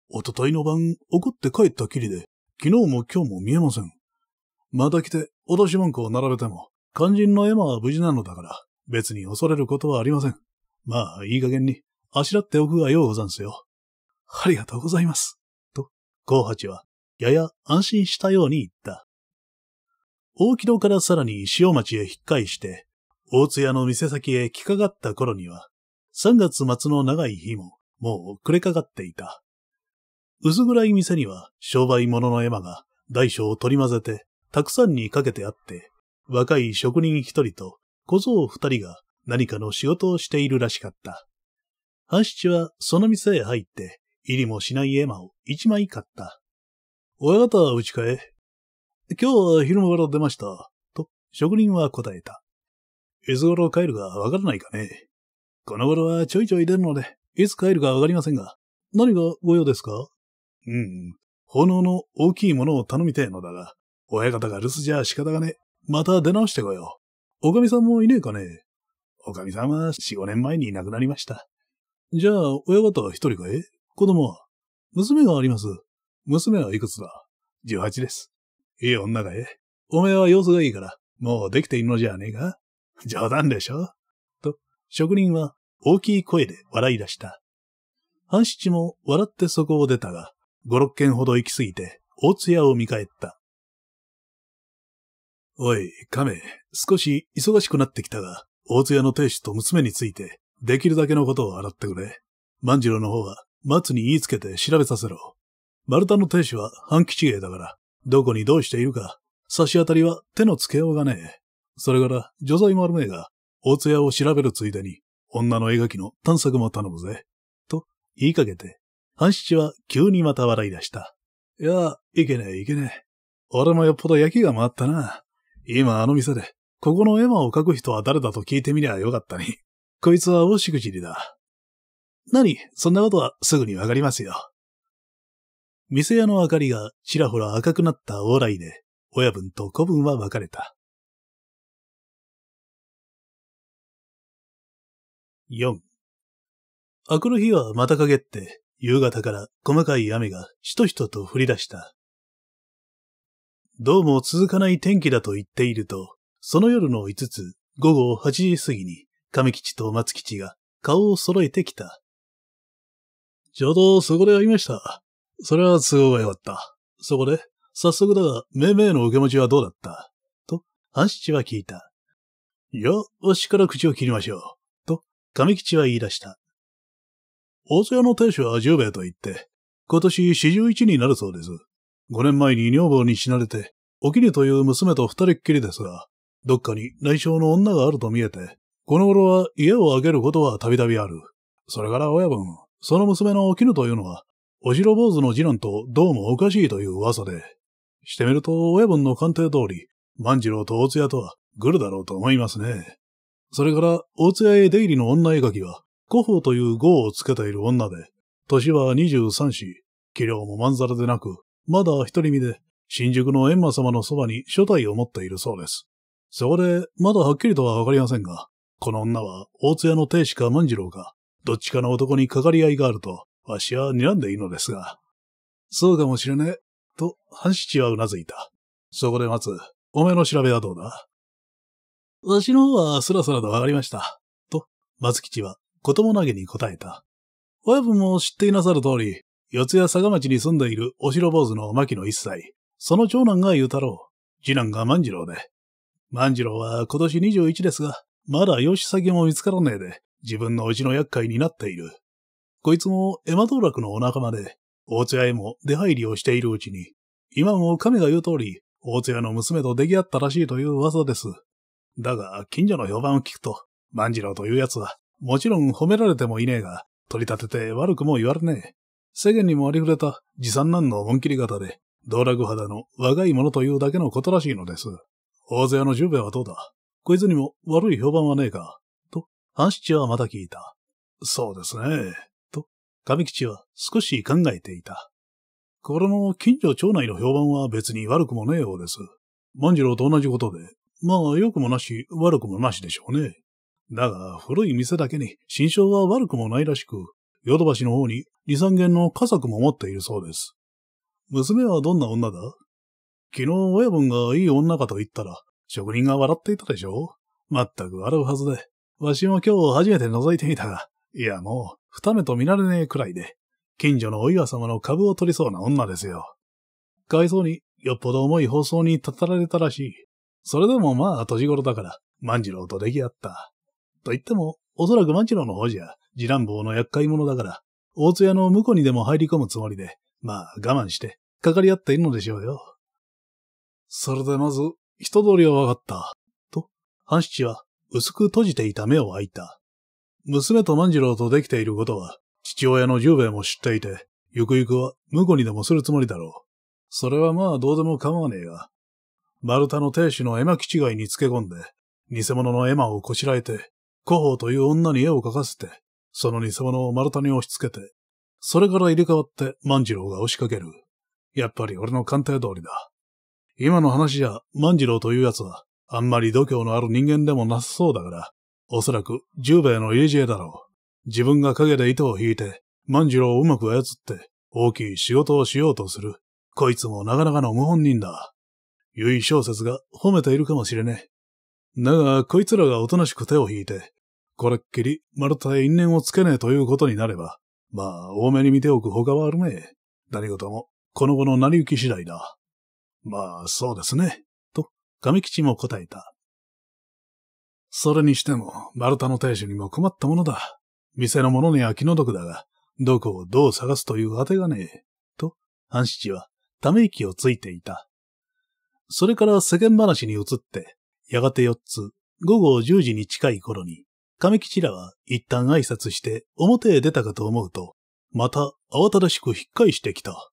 おとといの晩、送って帰ったきりで、昨日も今日も見えません。また来て、脅し文句を並べても、肝心のエマは無事なのだから、別に恐れることはありません。まあ、いい加減に、あしらっておくがようござんすよ。ありがとうございます。と、高八は、やや安心したように言った。大木戸からさらに塩町へ引っ返して、大津屋の店先へ来かかった頃には、3月末の長い日も、もう暮れかかっていた。薄暗い店には商売物の馬が大小を取り混ぜて、たくさんにかけてあって、若い職人一人と小僧二人が何かの仕事をしているらしかった。半七はその店へ入って、入りもしない絵馬を一枚買った。親方は打ち替え。今日は昼間から出ました。と、職人は答えた。いつ頃帰るかわからないかね。この頃はちょいちょい出るので、いつ帰るかわかりませんが、何がご用ですかうん、炎の大きいものを頼みてえのだが、親方が留守じゃ仕方がね。また出直してこよう。おかみさんもいねえかねおかみさんは四五年前に亡くなりました。じゃあ、親方は一人かい子供は娘があります。娘はいくつだ十八です。いい女かえ。お前は様子がいいから、もうできているのじゃねえか冗談でしょ職人は大きい声で笑い出した。半七も笑ってそこを出たが、五六軒ほど行き過ぎて、大津屋を見返った。おい、亀、少し忙しくなってきたが、大津屋の亭主と娘について、できるだけのことを洗ってくれ。万次郎の方は、松に言いつけて調べさせろ。丸太の亭主は半吉芸だから、どこにどうしているか、差し当たりは手のつけようがねえ。それから、除材もあるめえが、大津屋を調べるついでに、女の絵描きの探索も頼むぜ。と、言いかけて、半七は急にまた笑い出した。いや、いけねえいけねえ。俺もよっぽど焼きが回ったな。今あの店で、ここの絵馬を描く人は誰だと聞いてみりゃよかったに。こいつはおしくじりだ。何そんなことはすぐにわかりますよ。店屋の明かりがちらほら赤くなった往来で、親分と子分は別れた。4明くる日はまた陰って夕方から細かい雨がしとしとと降り出した。どうも続かない天気だと言っていると、その夜の5つ午後8時過ぎに上吉と松吉が顔を揃えてきた。ちょうどそこで会いました。それは都合が良かった。そこで、早速だが、め名めの受け持ちはどうだったと、半七は聞いた。よ、わしから口を切りましょう。亀吉は言い出した。大津屋の亭主は十兵衛と言って、今年四十一になるそうです。五年前に女房に死なれて、おきりという娘と二人っきりですが、どっかに内緒の女があると見えて、この頃は家をあげることはたびたびある。それから親分、その娘のおきぬというのは、お城坊主の次男とどうもおかしいという噂で、してみると親分の鑑定通り、万次郎と大津屋とはグルだろうと思いますね。それから、大津屋へ出入りの女絵描きは、古法という号をつけている女で、年は二十三子、器量もまんざらでなく、まだ独り身で、新宿の閻魔様のそばに初代を持っているそうです。そこで、まだはっきりとはわかりませんが、この女は大津屋の亭主か万次郎か、どっちかの男にかかり合いがあると、わしは睨んでいいのですが。そうかもしれねえ、と、半七はうなずいた。そこで待つ、おめの調べはどうだわしの方はスラスラと上がりました。と、松吉は子供投げに答えた。親分も知っていなさる通り、四谷坂町に住んでいるお城坊主の牧野一歳、その長男がゆうたろう、次男が万次郎で。万次郎は今年21ですが、まだ養子先も見つからねえで、自分のうちの厄介になっている。こいつもエマ道楽のお仲間で、大津屋へも出入りをしているうちに、今も亀が言う通り、大津屋の娘と出来合ったらしいという噂です。だが、近所の評判を聞くと、万次郎という奴は、もちろん褒められてもいねえが、取り立てて悪くも言われねえ。世間にもありふれた、持参難の紋切り方で、道楽肌の若い者というだけのことらしいのです。大勢の十兵衛はどうだこいつにも悪い評判はねえかと、半七はまた聞いた。そうですね。と、上吉は少し考えていた。これも近所町内の評判は別に悪くもねえようです。万次郎と同じことで、まあ、良くもなし、悪くもなしでしょうね。だが、古い店だけに、新章は悪くもないらしく、ヨドバシの方に、二三軒の家族も持っているそうです。娘はどんな女だ昨日親分がいい女かと言ったら、職人が笑っていたでしょまったく笑うはずで。わしも今日初めて覗いてみたが、いやもう、二目と見られねえくらいで、近所のお岩様の株を取りそうな女ですよ。そうに、よっぽど重い放送に立たられたらしい。それでもまあ、年頃だから、万次郎と出来合った。と言っても、おそらく万次郎の方じゃ、次男坊の厄介者だから、大津屋の婿にでも入り込むつもりで、まあ、我慢して、かかり合っているのでしょうよ。それでまず、人通りは分かった。と、半七は、薄く閉じていた目を開いた。娘と万次郎と出来ていることは、父親の十兵衛も知っていて、ゆくゆくは婿にでもするつもりだろう。それはまあどうでも構わねえが、丸太の亭主の絵巻違いにつけ込んで、偽物の絵馬をこしらえて、古宝という女に絵を描かせて、その偽物を丸太に押し付けて、それから入れ替わって万次郎が押しかける。やっぱり俺の鑑定通りだ。今の話じゃ万次郎という奴は、あんまり度胸のある人間でもなさそうだから、おそらく十兵衛の入れ知恵だろう。自分が陰で糸を引いて、万次郎をうまく操って、大きい仕事をしようとする。こいつもなかなかの無本人だ。由い小説が褒めているかもしれねえ。だが、こいつらがおとなしく手を引いて、これっきり丸太へ因縁をつけねえということになれば、まあ、多めに見ておく他はあるめえ。何事も、この後の成り行き次第だ。まあ、そうですね。と、上吉も答えた。それにしても、丸太の亭主にも困ったものだ。店の者には気の毒だが、どこをどう探すという当てがねえ。と、半七は、ため息をついていた。それから世間話に移って、やがて4つ、午後10時に近い頃に、亀吉らは一旦挨拶して表へ出たかと思うと、また慌ただしく引っ返してきた。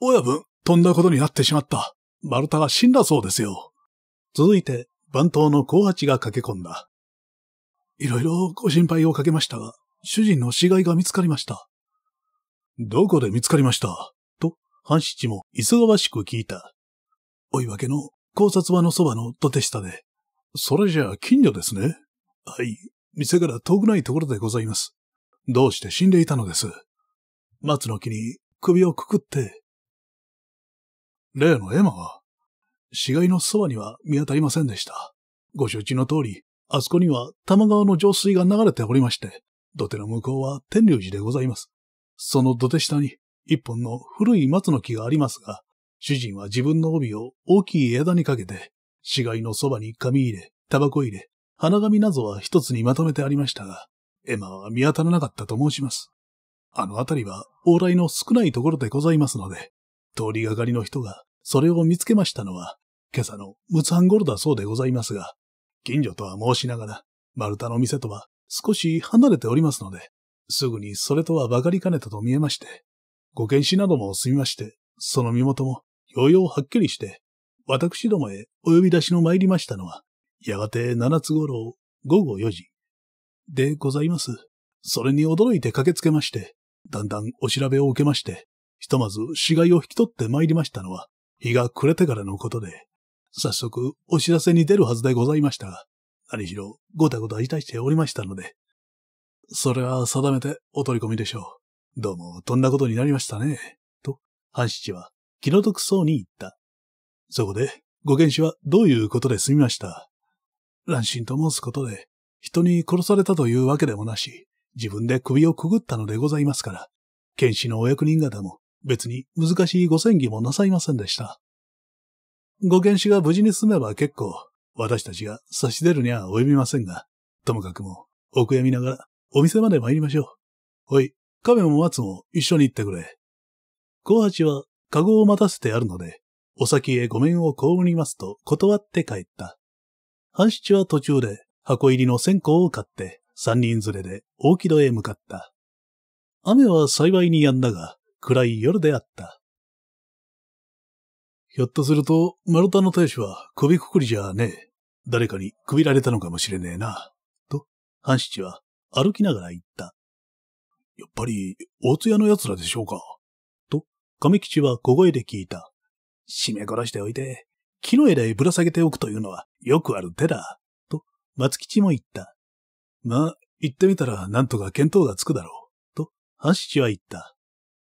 親分、飛んだことになってしまった。丸太が死んだそうですよ。続いて、番頭の小八が駆け込んだ。いろいろご心配をかけましたが、主人の死骸が見つかりました。どこで見つかりました半七も忙しく聞いた。おいわけの考察場のそばの土手下で。それじゃあ近所ですね。はい、店から遠くないところでございます。どうして死んでいたのです。松の木に首をくくって。例のエマは、死骸のそばには見当たりませんでした。ご承知の通り、あそこには玉川の浄水が流れておりまして、土手の向こうは天竜寺でございます。その土手下に一本の古い松の木がありますが、主人は自分の帯を大きい枝にかけて、死骸のそばに紙入れ、タバコ入れ、花紙などは一つにまとめてありましたが、エマは見当たらなかったと申します。あの辺りは往来の少ないところでございますので、通りがかりの人がそれを見つけましたのは、今朝の六半頃だそうでございますが、近所とは申しながら、丸太の店とは少し離れておりますので、すぐにそれとはばかりかねたと見えまして、ご検視なども済みまして、その身元も、ようようはっきりして、私どもへお呼び出しの参りましたのは、やがて七つ頃、午後四時。でございます。それに驚いて駆けつけまして、だんだんお調べを受けまして、ひとまず死骸を引き取って参りましたのは、日が暮れてからのことで、早速お知らせに出るはずでございましたが、何しろごたごたいたしておりましたので、それは定めてお取り込みでしょう。どうも、とんなことになりましたね。と、半七は気の毒そうに言った。そこで、ご原始はどういうことで済みました乱心と申すことで、人に殺されたというわけでもなし、自分で首をくぐったのでございますから、剣士のお役人方も別に難しいご戦議もなさいませんでした。ご原始が無事に済めば結構、私たちが差し出るには及びませんが、ともかくも、お悔やみながらお店まで参りましょう。おい、亀も松も一緒に行ってくれ。小八は、カゴを待たせてあるので、お先へごめんをこうりますと断って帰った。半七は途中で箱入りの線香を買って三人連れで大木戸へ向かった。雨は幸いにやんだが暗い夜であった。ひょっとすると、丸太の大使は首くくりじゃねえ。誰かに首られたのかもしれねえな。と、半七は歩きながら言った。やっぱり、大津屋の奴らでしょうか。と、亀吉は小声で聞いた。締め殺しておいて、木の枝へぶら下げておくというのはよくある手だ。と、松吉も言った。まあ、言ってみたらなんとか見当がつくだろう。と、半七は言った。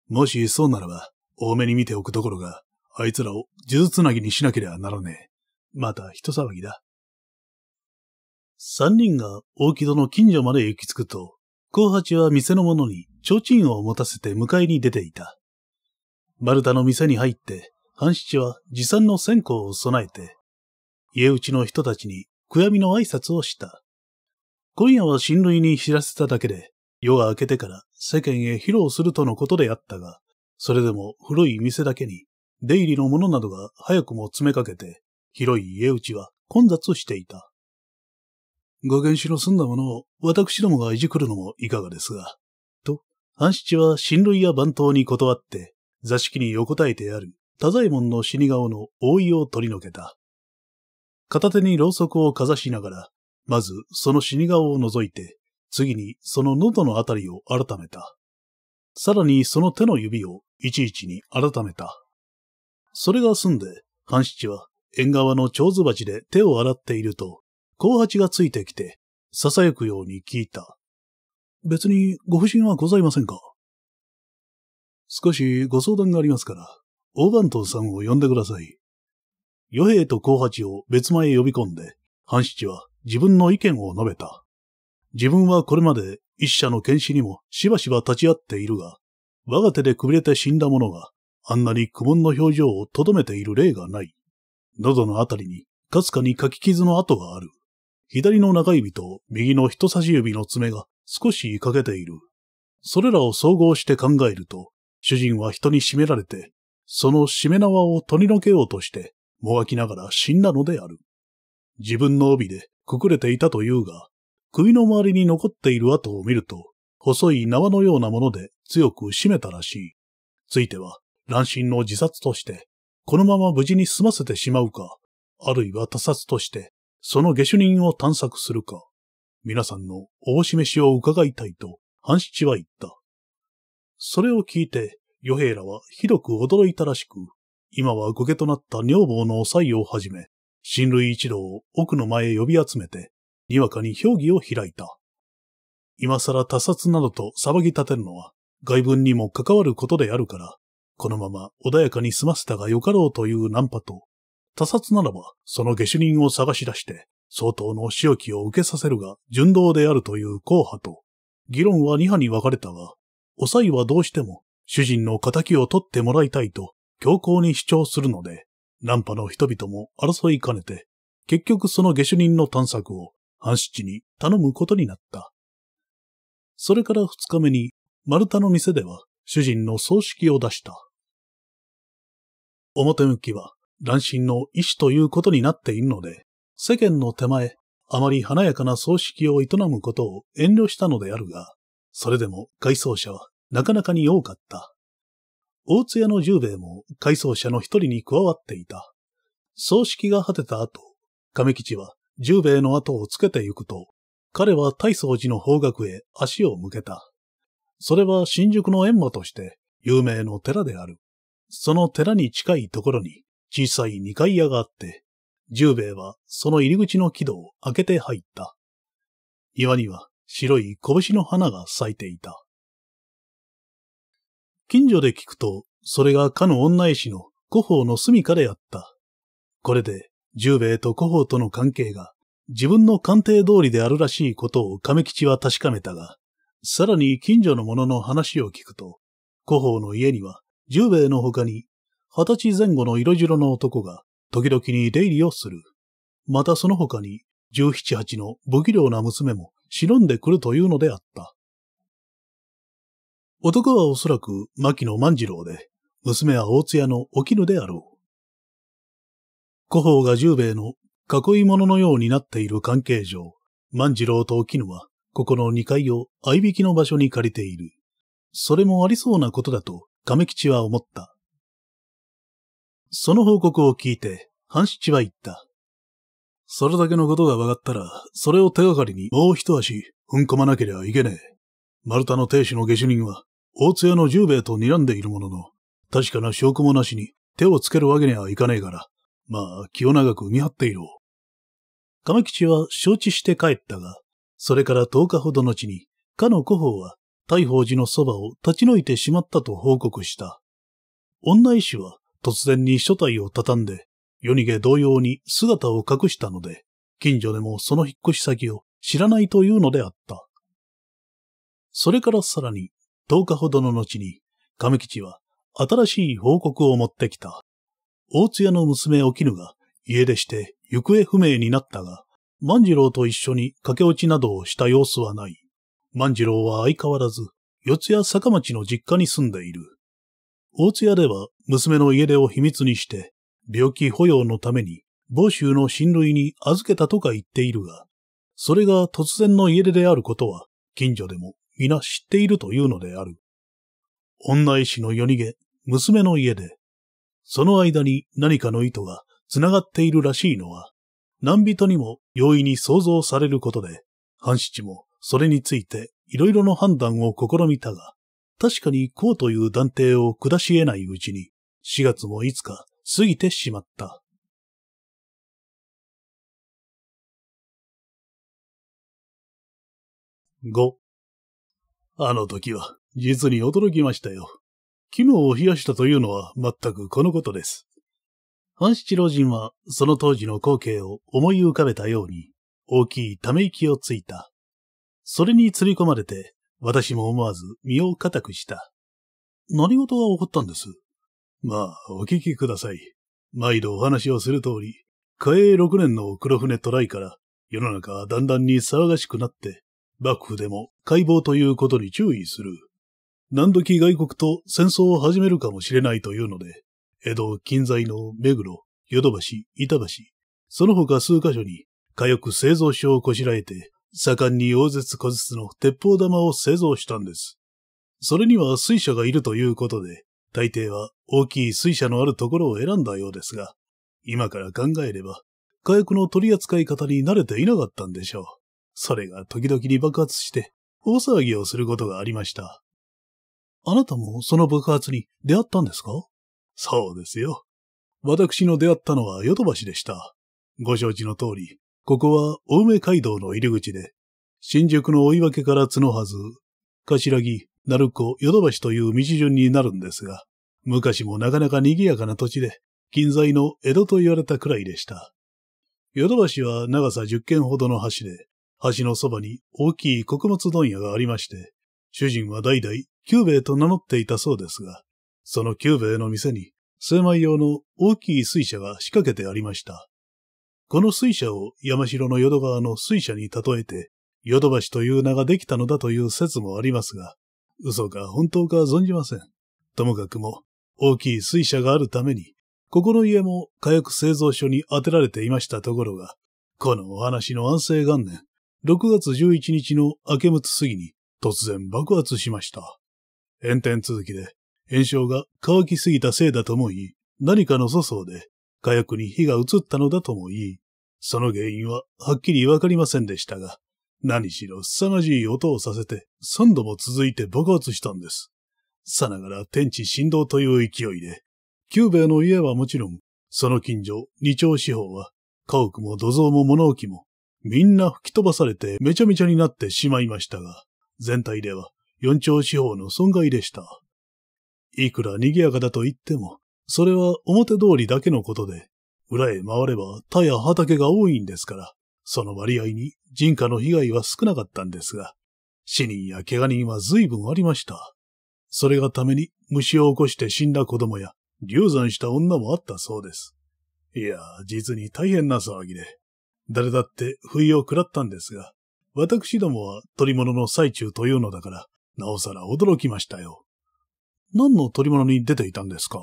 もしそうならば、多めに見ておくところが、あいつらを数珠つなぎにしなければならねえ。また人騒ぎだ。三人が大木戸の近所まで行き着くと、高八は店の者に提灯を持たせて迎えに出ていた。丸太の店に入って、半七は持参の線香を備えて、家内の人たちに悔やみの挨拶をした。今夜は親類に知らせただけで、夜が明けてから世間へ披露するとのことであったが、それでも古い店だけに、出入りの者などが早くも詰めかけて、広い家内は混雑していた。ご原始の済んだものを私どもがいじくるのもいかがですが。と、半七は親類や番頭に断って、座敷に横たえてある多左衛門の死に顔の覆いを取り除けた。片手にろうそくをかざしながら、まずその死に顔を覗いて、次にその喉のあたりを改めた。さらにその手の指をいちいちに改めた。それが済んで、半七は縁側の蝶子鉢で手を洗っていると、紅八がついてきて、囁くように聞いた。別にご不審はございませんか少しご相談がありますから、大番頭さんを呼んでください。与兵と紅八を別前へ呼び込んで、半七は自分の意見を述べた。自分はこれまで一社の剣士にもしばしば立ち会っているが、我が手でくびれて死んだ者があんなに苦悶の表情をとどめている例がない。喉のあたりにかすかに書き傷の跡がある。左の中指と右の人差し指の爪が少し欠けている。それらを総合して考えると、主人は人に締められて、その締め縄を取り除けようとして、もがきながら死んだのである。自分の帯でくくれていたというが、首の周りに残っている跡を見ると、細い縄のようなもので強く締めたらしい。ついては、乱心の自殺として、このまま無事に済ませてしまうか、あるいは他殺として、その下手人を探索するか、皆さんのお示しを伺いたいと、半七は言った。それを聞いて、与平らはひどく驚いたらしく、今は後家となった女房のおさいをはじめ、親類一同を奥の前へ呼び集めて、にわかに評議を開いた。今更他殺などと騒ぎ立てるのは、外文にも関わることであるから、このまま穏やかに済ませたがよかろうというナンパと、他殺ならば、その下手人を探し出して、相当の仕置きを受けさせるが、順道であるという後派と、議論は二派に分かれたが、おさいはどうしても、主人の仇を取ってもらいたいと、強硬に主張するので、ナンパの人々も争いかねて、結局その下手人の探索を、半七に頼むことになった。それから二日目に、丸太の店では、主人の葬式を出した。表向きは、乱心の意志ということになっているので、世間の手前、あまり華やかな葬式を営むことを遠慮したのであるが、それでも改装者はなかなかに多かった。大津屋の十兵衛も改装者の一人に加わっていた。葬式が果てた後、亀吉は十兵衛の後をつけて行くと、彼は大掃寺の方角へ足を向けた。それは新宿の閻魔として有名の寺である。その寺に近いところに小さい二階屋があって、十兵衛はその入り口の木戸を開けて入った。岩には白い拳の花が咲いていた。近所で聞くと、それがかの女絵師の古宝の住処であった。これで、十兵衛と古宝との関係が自分の鑑定通りであるらしいことを亀吉は確かめたが、さらに近所の者の話を聞くと、古宝の家には十兵衛の他に二十歳前後の色白の男が、時々に出入りをする。またその他に、十七八の不器量な娘も忍んでくるというのであった。男はおそらく牧野万次郎で、娘は大津屋のお絹であろう。古法が十兵衛の囲い物のようになっている関係上、万次郎とお絹は、ここの二階を合いきの場所に借りている。それもありそうなことだと、亀吉は思った。その報告を聞いて、半七は言った。それだけのことが分かったら、それを手がかりにもう一足踏ん込まなければいけねえ。丸太の亭主の下手人は、大津屋の十兵衛と睨んでいるものの、確かな証拠もなしに手をつけるわけにはいかねえから、まあ、気を長く見張っていろ。亀吉は承知して帰ったが、それから10日ほどのちに、かの古法は、大宝寺のそばを立ち退いてしまったと報告した。女医師は、突然に書体を畳んで、夜逃げ同様に姿を隠したので、近所でもその引っ越し先を知らないというのであった。それからさらに10日ほどの後に、亀吉は新しい報告を持ってきた。大津屋の娘お絹が家出して行方不明になったが、万次郎と一緒に駆け落ちなどをした様子はない。万次郎は相変わらず、四谷坂町の実家に住んでいる。大津屋では娘の家出を秘密にして、病気保養のために、房州の親類に預けたとか言っているが、それが突然の家出であることは、近所でも皆知っているというのである。女医師の夜逃げ、娘の家出。その間に何かの意図が繋がっているらしいのは、何人にも容易に想像されることで、半七もそれについていろいろの判断を試みたが、確かにこうという断定を下し得ないうちに、4月もいつか過ぎてしまった。5. あの時は、実に驚きましたよ。機能を冷やしたというのは全くこのことです。半七老人は、その当時の光景を思い浮かべたように、大きいため息をついた。それに釣り込まれて、私も思わず身を固くした。何事が起こったんですまあ、お聞きください。毎度お話をする通り、嘉永6年の黒船トライから世の中はだんだんに騒がしくなって、幕府でも解剖ということに注意する。何時外国と戦争を始めるかもしれないというので、江戸近在の目黒、ヨド板橋、その他数カ所に火薬製造所をこしらえて、盛んに溶絶小筒の鉄砲玉を製造したんです。それには水車がいるということで、大抵は大きい水車のあるところを選んだようですが、今から考えれば、火薬の取り扱い方に慣れていなかったんでしょう。それが時々に爆発して、大騒ぎをすることがありました。あなたもその爆発に出会ったんですかそうですよ。私の出会ったのはヨトバシでした。ご承知の通り、ここは青梅街道の入り口で、新宿の追い分けから角はず、頭木、鳴子、ヨドバシという道順になるんですが、昔もなかなか賑やかな土地で、近在の江戸と言われたくらいでした。ヨドバシは長さ10軒ほどの橋で、橋のそばに大きい穀物問屋がありまして、主人は代々久兵衛と名乗っていたそうですが、その久兵衛の店に精米用の大きい水車が仕掛けてありました。この水車を山城の淀川の水車に例えて、淀橋という名ができたのだという説もありますが、嘘か本当か存じません。ともかくも、大きい水車があるために、ここの家も火薬製造所に当てられていましたところが、このお話の安政元年、6月11日の明けむつ過ぎに突然爆発しました。炎天続きで、炎症が乾きすぎたせいだと思い、何かの粗相で火薬に火が移ったのだとも言い、その原因ははっきりわかりませんでしたが、何しろ凄まじい音をさせて三度も続いて爆発したんです。さながら天地振動という勢いで、久兵衛の家はもちろん、その近所二丁四方は、家屋も土蔵も物置も、みんな吹き飛ばされてめちゃめちゃになってしまいましたが、全体では四丁四方の損害でした。いくら賑やかだと言っても、それは表通りだけのことで、裏へ回れば田や畑が多いんですから、その割合に人家の被害は少なかったんですが、死人や怪我人は随分ありました。それがために虫を起こして死んだ子供や流産した女もあったそうです。いや、実に大変な騒ぎで、誰だって不意を食らったんですが、私どもは取り物の最中というのだから、なおさら驚きましたよ。何の取り物に出ていたんですか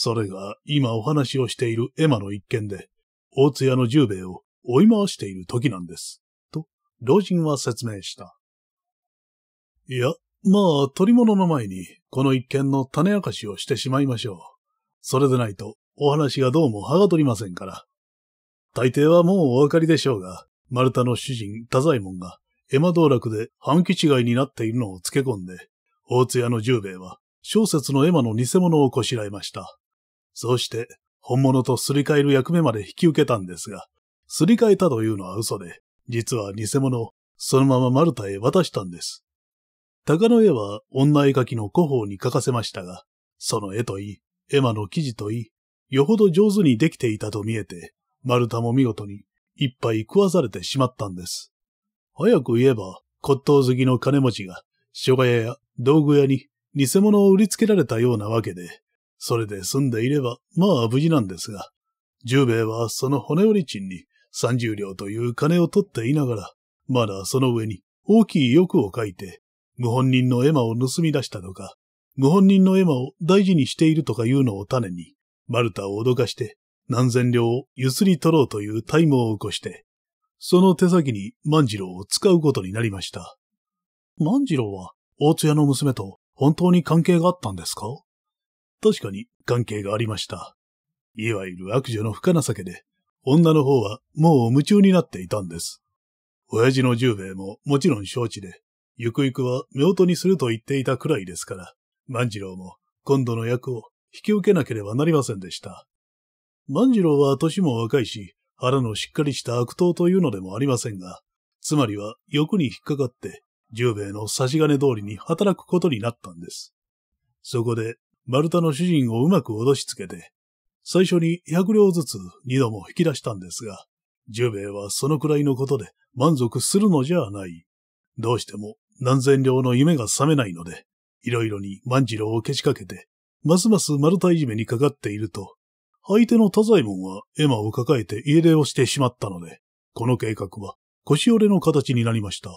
それが、今お話をしているエマの一件で、大津屋の十兵衛を追い回している時なんです。と、老人は説明した。いや、まあ、取り物の前に、この一件の種明かしをしてしまいましょう。それでないと、お話がどうも歯が取りませんから。大抵はもうお分かりでしょうが、丸太の主人、太左衛門が、エマ道楽で半期違いになっているのを付け込んで、大津屋の十兵衛は、小説のエマの偽物をこしらえました。そうして、本物とすり替える役目まで引き受けたんですが、すり替えたというのは嘘で、実は偽物、そのままマルタへ渡したんです。鷹の絵は女絵描きの古法に描かせましたが、その絵といい、絵馬の生地といい、よほど上手にできていたと見えて、マルタも見事に一杯食わされてしまったんです。早く言えば、骨董好きの金持ちが、書画屋や道具屋に偽物を売りつけられたようなわけで、それで済んでいれば、まあ無事なんですが、十兵衛はその骨折り賃に三十両という金を取っていながら、まだその上に大きい欲を書いて、無本人の絵馬を盗み出したとか、無本人の絵馬を大事にしているとかいうのを種に、マルタを脅かして、何千両をゆすり取ろうという大ムを起こして、その手先に万次郎を使うことになりました。万次郎は、大津屋の娘と本当に関係があったんですか確かに関係がありました。いわゆる悪女の不可な酒で、女の方はもう夢中になっていたんです。親父の十兵衛ももちろん承知で、ゆくゆくは妙とにすると言っていたくらいですから、万次郎も今度の役を引き受けなければなりませんでした。万次郎は年も若いし、腹のしっかりした悪党というのでもありませんが、つまりは欲に引っかかって、十兵衛の差し金通りに働くことになったんです。そこで丸太の主人をうまく脅しつけて、最初に100両ずつ2度も引き出したんですが、十兵衛はそのくらいのことで満足するのじゃない。どうしても何千両の夢が覚めないので、いろいろに万次郎をけしかけて、ますます丸太いじめにかかっていると、相手の太左衛門はエマを抱えて家出をしてしまったので、この計画は腰折れの形になりました。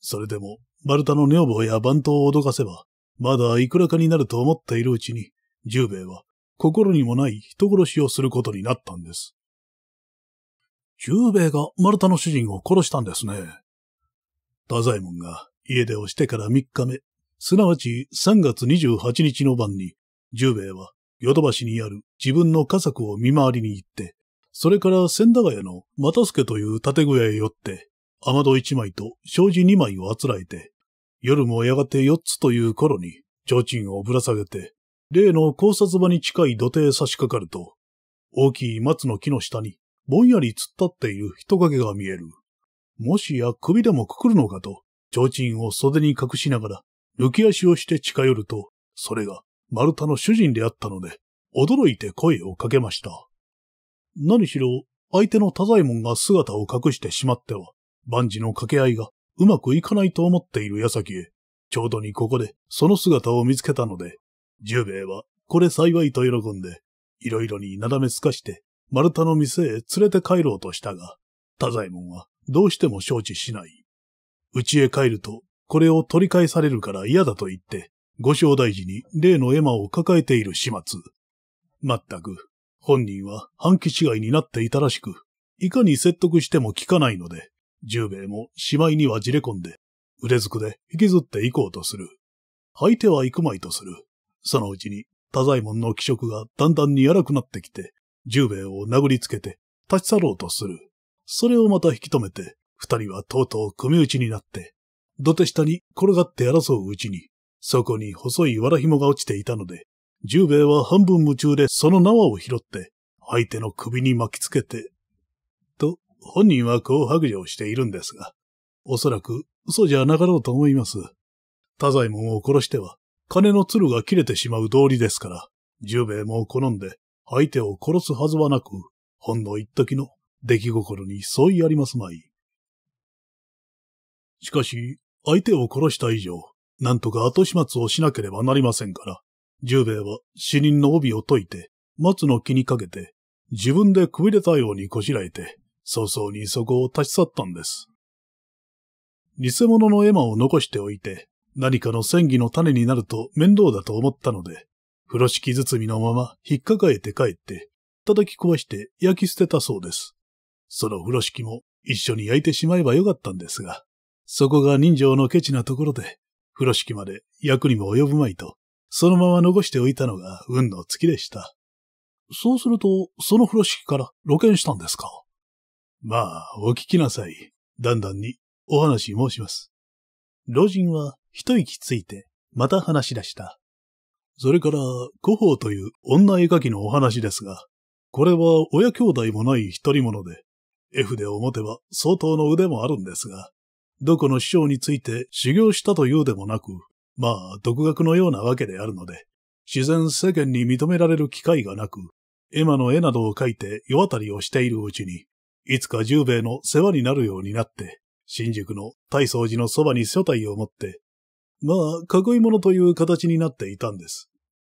それでも、丸太の女房や番頭を脅かせば、まだいくらかになると思っているうちに、十兵衛は心にもない人殺しをすることになったんです。十兵衛が丸太の主人を殺したんですね。太左衛門が家出をしてから三日目、すなわち三月二十八日の晩に、十兵衛はヨドバシにある自分の家族を見回りに行って、それから千駄ヶ谷の又助という建小屋へ寄って、雨戸一枚と障子二枚をあつらえて、夜もやがて四つという頃に、提灯をぶら下げて、例の考察場に近い土手へ差し掛かると、大きい松の木の下に、ぼんやり突っ立っている人影が見える。もしや首でもくくるのかと、提灯を袖に隠しながら、抜き足をして近寄ると、それが丸太の主人であったので、驚いて声をかけました。何しろ、相手の太左衛門が姿を隠してしまっては、万事の掛け合いがうまくいかないと思っている矢先、へ、ちょうどにここでその姿を見つけたので、十兵衛はこれ幸いと喜んで、いろいろになだめすかして、丸太の店へ連れて帰ろうとしたが、太左衛門はどうしても承知しない。家へ帰ると、これを取り返されるから嫌だと言って、五正大事に例の絵馬を抱えている始末。まったく、本人は半期違いになっていたらしく、いかに説得しても聞かないので、十兵衛もしまいにはじれ込んで、腕ずくで引きずっていこうとする。相手は行くまいとする。そのうちに、太左衛門の気色がだんだんにやらくなってきて、十兵衛を殴りつけて立ち去ろうとする。それをまた引き止めて、二人はとうとう組打ちになって、土手下に転がって争ううちに、そこに細い藁紐が落ちていたので、十兵衛は半分夢中でその縄を拾って、相手の首に巻きつけて本人はこう白状しているんですが、おそらく嘘じゃなかろうと思います。太左衛門を殺しては、金の鶴が切れてしまう道理ですから、十兵衛も好んで、相手を殺すはずはなく、ほんの一時の出来心に相違ありますまい。しかし、相手を殺した以上、なんとか後始末をしなければなりませんから、十兵衛は死人の帯を解いて、松の木にかけて、自分でくびれたようにこしらえて、早々にそこを立ち去ったんです。偽物の絵馬を残しておいて、何かの戦技の種になると面倒だと思ったので、風呂敷包みのまま引っかかえて帰って、叩き壊して焼き捨てたそうです。その風呂敷も一緒に焼いてしまえばよかったんですが、そこが人情のケチなところで、風呂敷まで役にも及ぶまいと、そのまま残しておいたのが運の月でした。そうすると、その風呂敷から露見したんですかまあ、お聞きなさい。だんだんにお話申します。老人は一息ついて、また話し出した。それから、古法という女絵描きのお話ですが、これは親兄弟もない一人者で、絵筆表はてば相当の腕もあるんですが、どこの師匠について修行したというでもなく、まあ、独学のようなわけであるので、自然世間に認められる機会がなく、絵馬の絵などを描いて世渡りをしているうちに、いつか十兵衛の世話になるようになって、新宿の大掃寺のそばに所帯を持って、まあ、囲い物という形になっていたんです。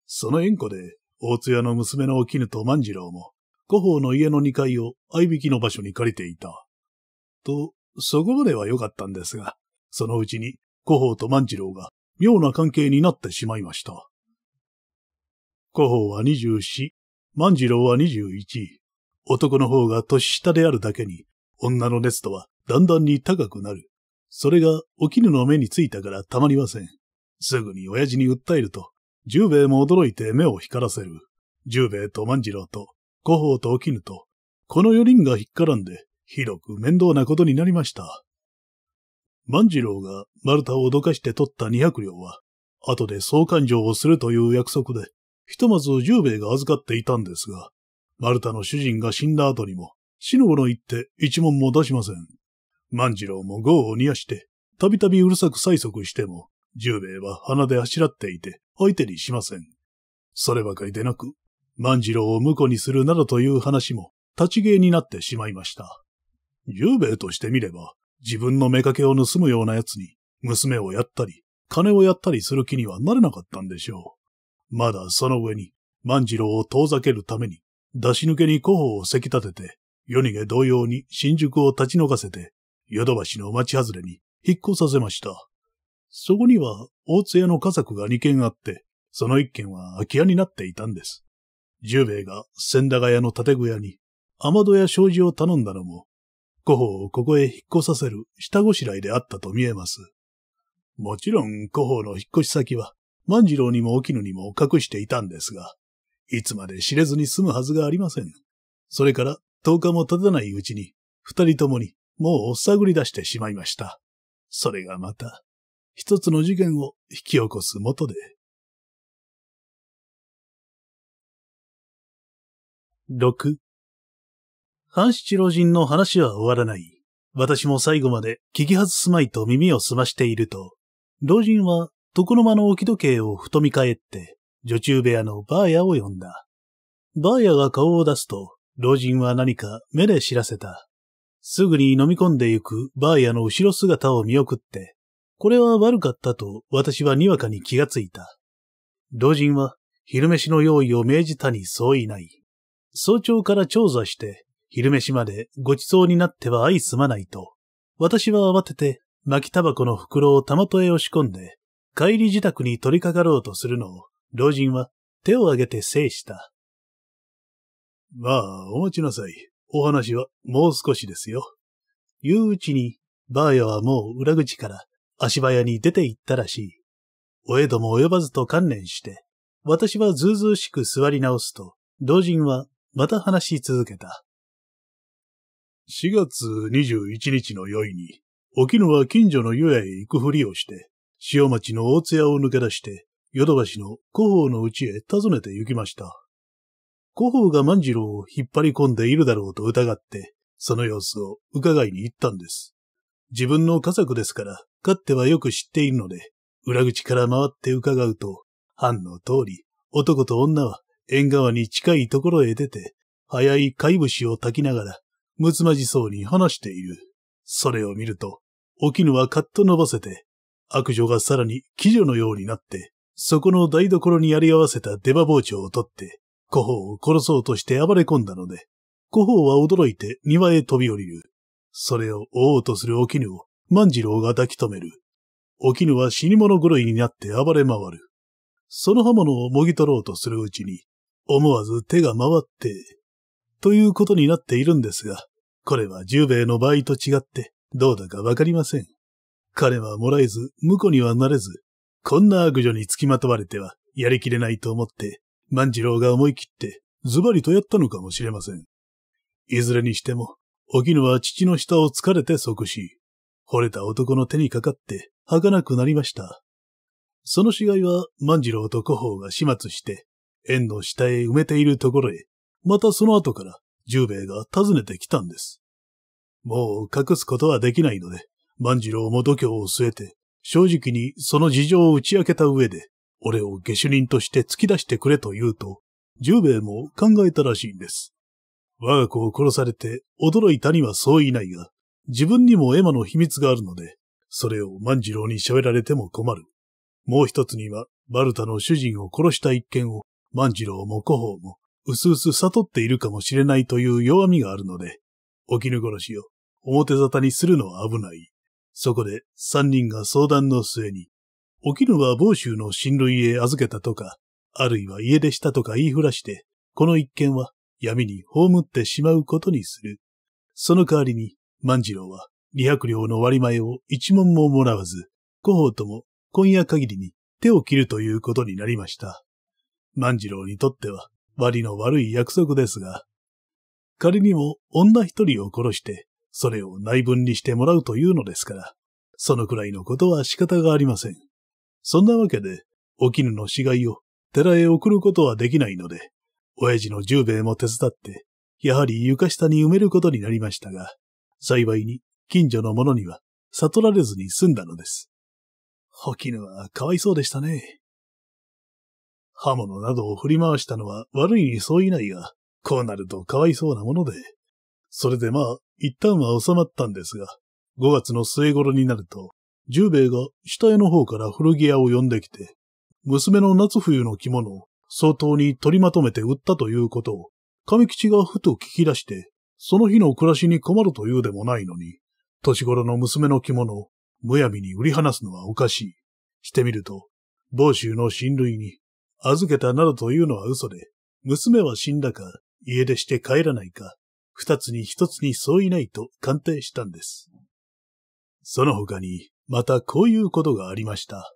その縁故で、大津屋の娘のお絹と万次郎も、古宝の家の2階を合いびきの場所に借りていた。と、そこまでは良かったんですが、そのうちに古宝と万次郎が妙な関係になってしまいました。古宝は24、万次郎は21。男の方が年下であるだけに、女の熱度はだんだんに高くなる。それがお絹の目についたからたまりません。すぐに親父に訴えると、十兵衛も驚いて目を光らせる。十兵衛と万次郎と、古宝とお絹と、この四人が引っ絡んで、ひどく面倒なことになりました。万次郎が丸太を脅かして取った二百両は、後で総勘定をするという約束で、ひとまず十兵衛が預かっていたんですが、マルタの主人が死んだ後にも、死ほど言って一文も出しません。万次郎も業を煮やして、たびたびうるさく催促しても、十兵衛は鼻であしらっていて、相手にしません。そればかりでなく、万次郎を婿にするなどという話も、立ち芸になってしまいました。十兵衛としてみれば、自分の妾を盗むような奴に、娘をやったり、金をやったりする気にはなれなかったんでしょう。まだその上に、万次郎を遠ざけるために、出し抜けに古法をせき立てて、夜逃げ同様に新宿を立ち退かせて、ヨドバシの町外れに引っ越させました。そこには大津屋の家族が二軒あって、その一軒は空き家になっていたんです。十兵衛が千駄ヶ谷の建具屋に、雨戸や障子を頼んだのも、古法をここへ引っ越させる下ごしらえであったと見えます。もちろん古法の引っ越し先は、万次郎にも沖野にも隠していたんですが、いつまで知れずに済むはずがありません。それから10日も経たないうちに、二人ともにもうお探り出してしまいました。それがまた、一つの事件を引き起こすもとで。六。半七老人の話は終わらない。私も最後まで聞き外すまいと耳を澄ましていると、老人は床の間の置き時計をふと見返って、女中部屋のバーヤを呼んだ。バーヤが顔を出すと、老人は何か目で知らせた。すぐに飲み込んでゆくバーヤの後ろ姿を見送って、これは悪かったと私はにわかに気がついた。老人は昼飯の用意を命じたにそういない。早朝から調査して、昼飯までごちそうになっては相すまないと、私は慌てて巻きタバコの袋をたまとへ押し込んで、帰り自宅に取り掛かろうとするのを、老人は手を挙げて制した。まあ、お待ちなさい。お話はもう少しですよ。言ううちに、ばあやはもう裏口から足早に出て行ったらしい。お江戸も及ばずと観念して、私はずうずうしく座り直すと、老人はまた話し続けた。4月21日の夜に、沖野は近所の湯屋へ行くふりをして、潮町の大津屋を抜け出して、ヨドバシの広宝のうちへ訪ねて行きました。広宝が万次郎を引っ張り込んでいるだろうと疑って、その様子を伺いに行ったんです。自分の家族ですから、勝手はよく知っているので、裏口から回って伺うと、藩の通り、男と女は縁側に近いところへ出て、早い貝節を炊きながら、むつまじそうに話している。それを見ると、お絹はカッと伸ばせて、悪女がさらに鬼女のようになって、そこの台所にやり合わせた出刃包丁を取って、古法を殺そうとして暴れ込んだので、古法は驚いて庭へ飛び降りる。それを追おうとするお絹を万次郎が抱き止める。お絹は死に物狂いになって暴れ回る。その刃物をもぎ取ろうとするうちに、思わず手が回って、ということになっているんですが、これは十兵衛の場合と違って、どうだかわかりません。彼はもらえず、婿にはなれず、こんな悪女につきまとわれては、やりきれないと思って、万次郎が思い切って、ズバリとやったのかもしれません。いずれにしても、お絹は父の下を疲れて即死。惚れた男の手にかかって、儚くなりました。その死骸は万次郎と古宝が始末して、縁の下へ埋めているところへ、またその後から十兵衛が訪ねてきたんです。もう隠すことはできないので、万次郎も度胸を据えて、正直にその事情を打ち明けた上で、俺を下手人として突き出してくれと言うと、十兵衛も考えたらしいんです。我が子を殺されて驚いたにはそういないが、自分にもエマの秘密があるので、それを万次郎に喋られても困る。もう一つには、バルタの主人を殺した一件を、万次郎も古宝も、うすうす悟っているかもしれないという弱みがあるので、お絹殺しを表沙汰にするのは危ない。そこで三人が相談の末に、おるは某州の親類へ預けたとか、あるいは家出したとか言いふらして、この一件は闇に葬ってしまうことにする。その代わりに、万次郎は二百両の割前を一文ももらわず、古法とも今夜限りに手を切るということになりました。万次郎にとっては割の悪い約束ですが、仮にも女一人を殺してそれを内分にしてもらうというのですから、そのくらいのことは仕方がありません。そんなわけで、お絹の死骸を寺へ送ることはできないので、親父の十兵衛も手伝って、やはり床下に埋めることになりましたが、幸いに近所の者には悟られずに済んだのです。お絹はかわいそうでしたね。刃物などを振り回したのは悪いにそういないが、こうなるとかわいそうなもので、それでまあ、一旦は収まったんですが、5月の末頃になると、十兵衛が下絵の方から古着屋を呼んできて、娘の夏冬の着物を相当に取りまとめて売ったということを、上吉がふと聞き出して、その日の暮らしに困るというでもないのに、年頃の娘の着物をむやみに売り放すのはおかしい。してみると、某州の親類に、預けたなどというのは嘘で、娘は死んだか、家出して帰らないか、二つに一つに相違ないと鑑定したんです。その他に、またこういうことがありました。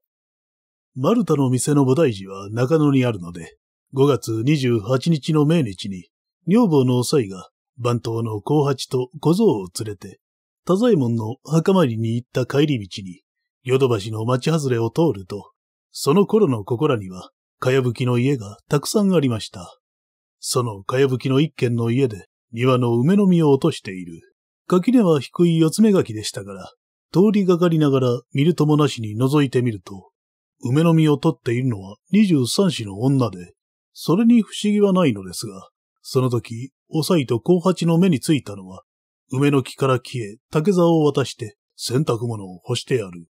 マルタの店の菩提寺は中野にあるので、5月28日の命日に、女房のおさいが、番頭の幸八と小僧を連れて、田左衛門の墓参りに行った帰り道に、ヨドバシの町外れを通ると、その頃のここらには、かやぶきの家がたくさんありました。そのかやぶきの一軒の家で、庭の梅の実を落としている。垣根は低い四つ目垣でしたから、通りがかりながら見るともなしに覗いてみると、梅の実を取っているのは二十三子の女で、それに不思議はないのですが、その時、おさいと後八の目についたのは、梅の木から消え、竹竿を渡して洗濯物を干してある。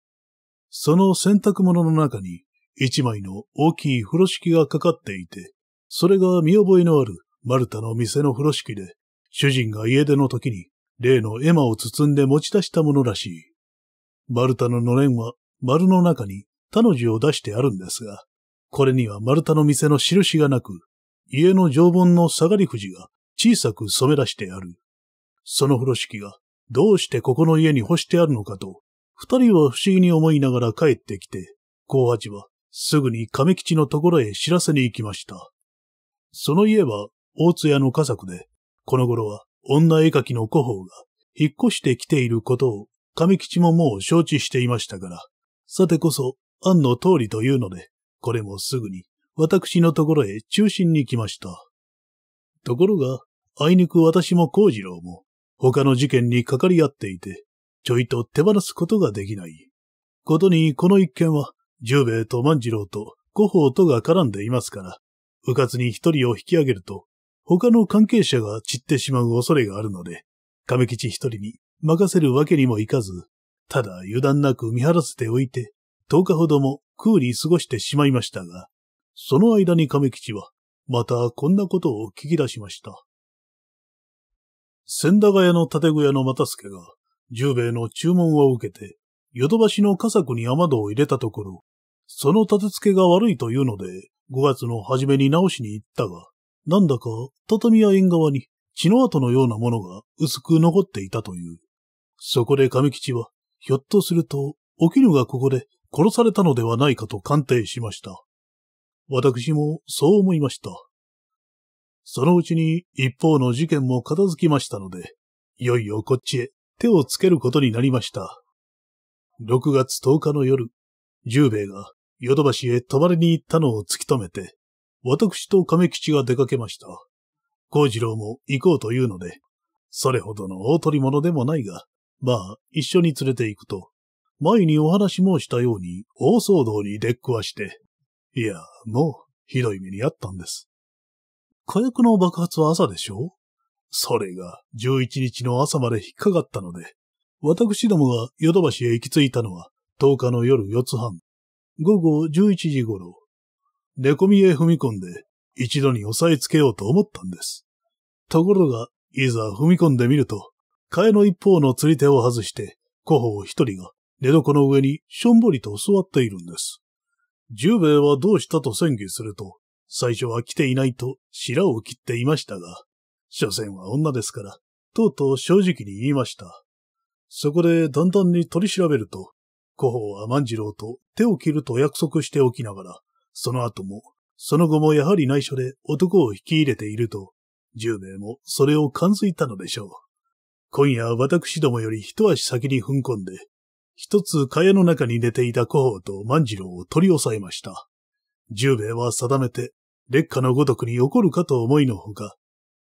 その洗濯物の中に、一枚の大きい風呂敷がかかっていて、それが見覚えのあるマルタの店の風呂敷で、主人が家出の時に、例の絵馬を包んで持ち出したものらしい。丸太ののれんは、丸の中に、他の字を出してあるんですが、これには丸太の店の印がなく、家の常盆の下がり藤が小さく染め出してある。その風呂敷が、どうしてここの家に干してあるのかと、二人は不思議に思いながら帰ってきて、高八は、すぐに亀吉のところへ知らせに行きました。その家は、大津屋の家族で、この頃は女絵描きの古宝が引っ越してきていることを上吉ももう承知していましたから、さてこそ案の通りというので、これもすぐに私のところへ中心に来ました。ところが、あいにく私も幸次郎も他の事件にかかり合っていて、ちょいと手放すことができない。ことにこの一件は十兵衛と万次郎と古宝とが絡んでいますから、うかつに一人を引き上げると、他の関係者が散ってしまう恐れがあるので、亀吉一人に任せるわけにもいかず、ただ油断なく見張らせておいて、10日ほども空に過ごしてしまいましたが、その間に亀吉は、またこんなことを聞き出しました。千駄ヶ谷の建具屋の又助が、十兵衛の注文を受けて、ヨドバシの家作に雨戸を入れたところ、その立て付けが悪いというので、5月の初めに直しに行ったが、なんだか畳や縁側に血の跡のようなものが薄く残っていたという。そこで亀吉は、ひょっとすると、お絹がここで殺されたのではないかと鑑定しました。私もそう思いました。そのうちに一方の事件も片付きましたので、いよいよこっちへ手をつけることになりました。6月10日の夜、十兵衛がヨドバシへ泊まりに行ったのを突き止めて、私と亀吉が出かけました。幸次郎も行こうというので、それほどの大取り物でもないが、まあ、一緒に連れて行くと、前にお話申したように大騒動に出っくわして、いや、もう、ひどい目にあったんです。火薬の爆発は朝でしょそれが11日の朝まで引っかかったので、私どもがヨドバシへ行き着いたのは10日の夜4つ半。午後11時頃、寝込みへ踏み込んで、一度に押さえつけようと思ったんです。ところが、いざ踏み込んでみると、替えの一方の釣り手を外して、小宝一人が寝床の上にしょんぼりと座っているんです。十兵衛はどうしたと宣言すると、最初は来ていないと白を切っていましたが、所詮は女ですから、とうとう正直に言いました。そこでだんだんに取り調べると、小宝は万次郎と手を切ると約束しておきながら、その後も、その後もやはり内緒で男を引き入れていると、10名もそれを感づいたのでしょう。今夜私どもより一足先に踏ん込んで、一つ蚊帳の中に寝ていた古宝と万次郎を取り押さえました。10名は定めて、劣化のごとくに起こるかと思いのほか、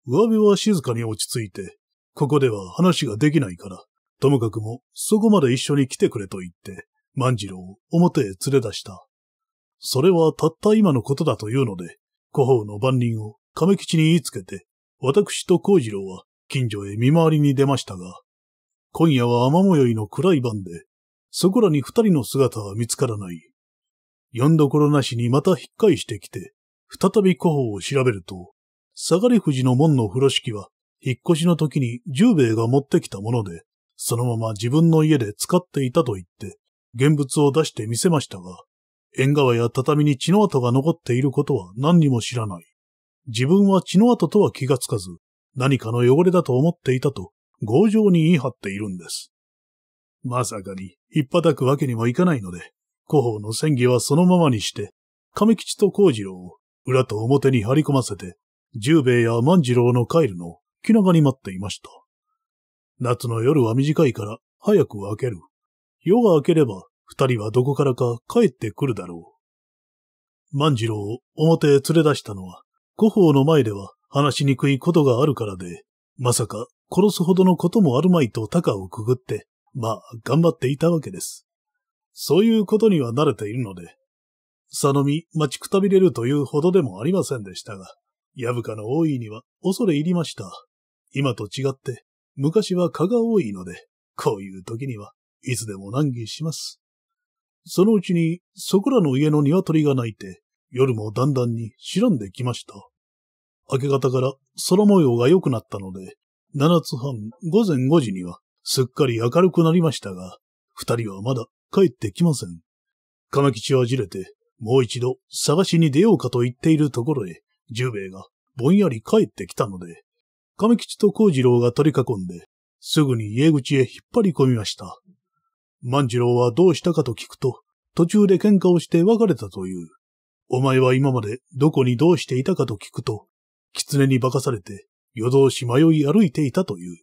上辺は静かに落ち着いて、ここでは話ができないから、ともかくもそこまで一緒に来てくれと言って、万次郎を表へ連れ出した。それはたった今のことだというので、古法の番人を亀吉に言いつけて、私と幸次郎は近所へ見回りに出ましたが、今夜は雨もよいの暗い晩で、そこらに二人の姿は見つからない。読んどころなしにまた引っ返してきて、再び古法を調べると、下がり富士の門の風呂敷は、引っ越しの時に十兵衛が持ってきたもので、そのまま自分の家で使っていたと言って、現物を出して見せましたが、縁側や畳に血の跡が残っていることは何にも知らない。自分は血の跡とは気がつかず、何かの汚れだと思っていたと、強情に言い張っているんです。まさかに、引っぱたくわけにもいかないので、古法の戦技はそのままにして、亀吉と幸次郎を裏と表に張り込ませて、十兵衛や万次郎の帰るのを気長に待っていました。夏の夜は短いから早く明ける。夜が明ければ二人はどこからか帰ってくるだろう。万次郎を表へ連れ出したのは、古法の前では話しにくいことがあるからで、まさか殺すほどのこともあるまいと高をくぐって、まあ、頑張っていたわけです。そういうことには慣れているので、さのみ待ちくたびれるというほどでもありませんでしたが、ぶかの多いには恐れ入りました。今と違って、昔は蚊が多いので、こういう時にはいつでも難儀します。そのうちに、そこらの家の鶏が鳴いて、夜もだんだんに白んできました。明け方から空模様が良くなったので、七つ半午前5時にはすっかり明るくなりましたが、二人はまだ帰ってきません。亀吉はじれて、もう一度探しに出ようかと言っているところへ、十兵衛がぼんやり帰ってきたので、亀吉と幸次郎が取り囲んで、すぐに家口へ引っ張り込みました。万次郎はどうしたかと聞くと、途中で喧嘩をして別れたという。お前は今までどこにどうしていたかと聞くと、狐に化かされて夜通し迷い歩いていたという。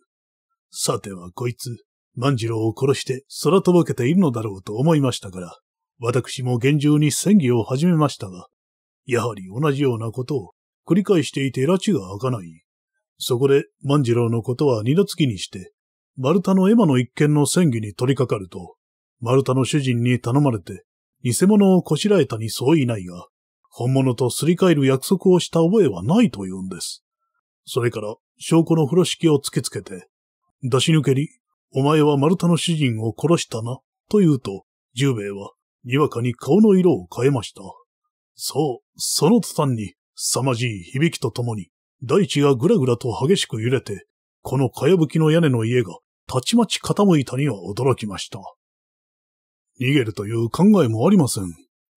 さてはこいつ、万次郎を殺して空とぼけているのだろうと思いましたから、私も厳重に戦議を始めましたが、やはり同じようなことを繰り返していて拉致が開かない。そこで万次郎のことは二度月にして、丸太のエマの一件の戦議に取り掛かると、丸太の主人に頼まれて、偽物をこしらえたに相違ないが、本物とすり替える約束をした覚えはないと言うんです。それから、証拠の風呂敷を突きつけて、出し抜けに、お前は丸太の主人を殺したな、と言うと、十兵衛は、にわかに顔の色を変えました。そう、その途端に、凄まじい響きとともに、大地がぐらぐらと激しく揺れて、このかやぶきの屋根の家がたちまち傾いたには驚きました。逃げるという考えもありません。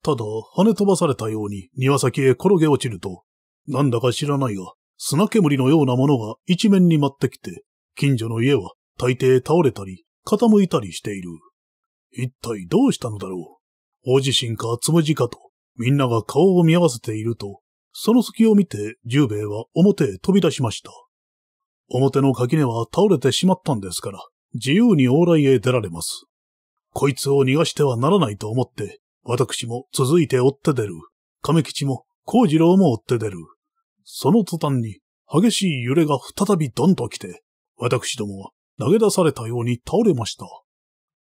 ただ、跳ね飛ばされたように庭先へ転げ落ちると、なんだか知らないが、砂煙のようなものが一面に舞ってきて、近所の家は大抵倒れたり、傾いたりしている。一体どうしたのだろう大地震かつむじかと、みんなが顔を見合わせていると、その隙を見て十兵衛は表へ飛び出しました。表の垣根は倒れてしまったんですから、自由に往来へ出られます。こいつを逃がしてはならないと思って、私も続いて追って出る。亀吉も幸次郎も追って出る。その途端に激しい揺れが再びドンと来て、私どもは投げ出されたように倒れました。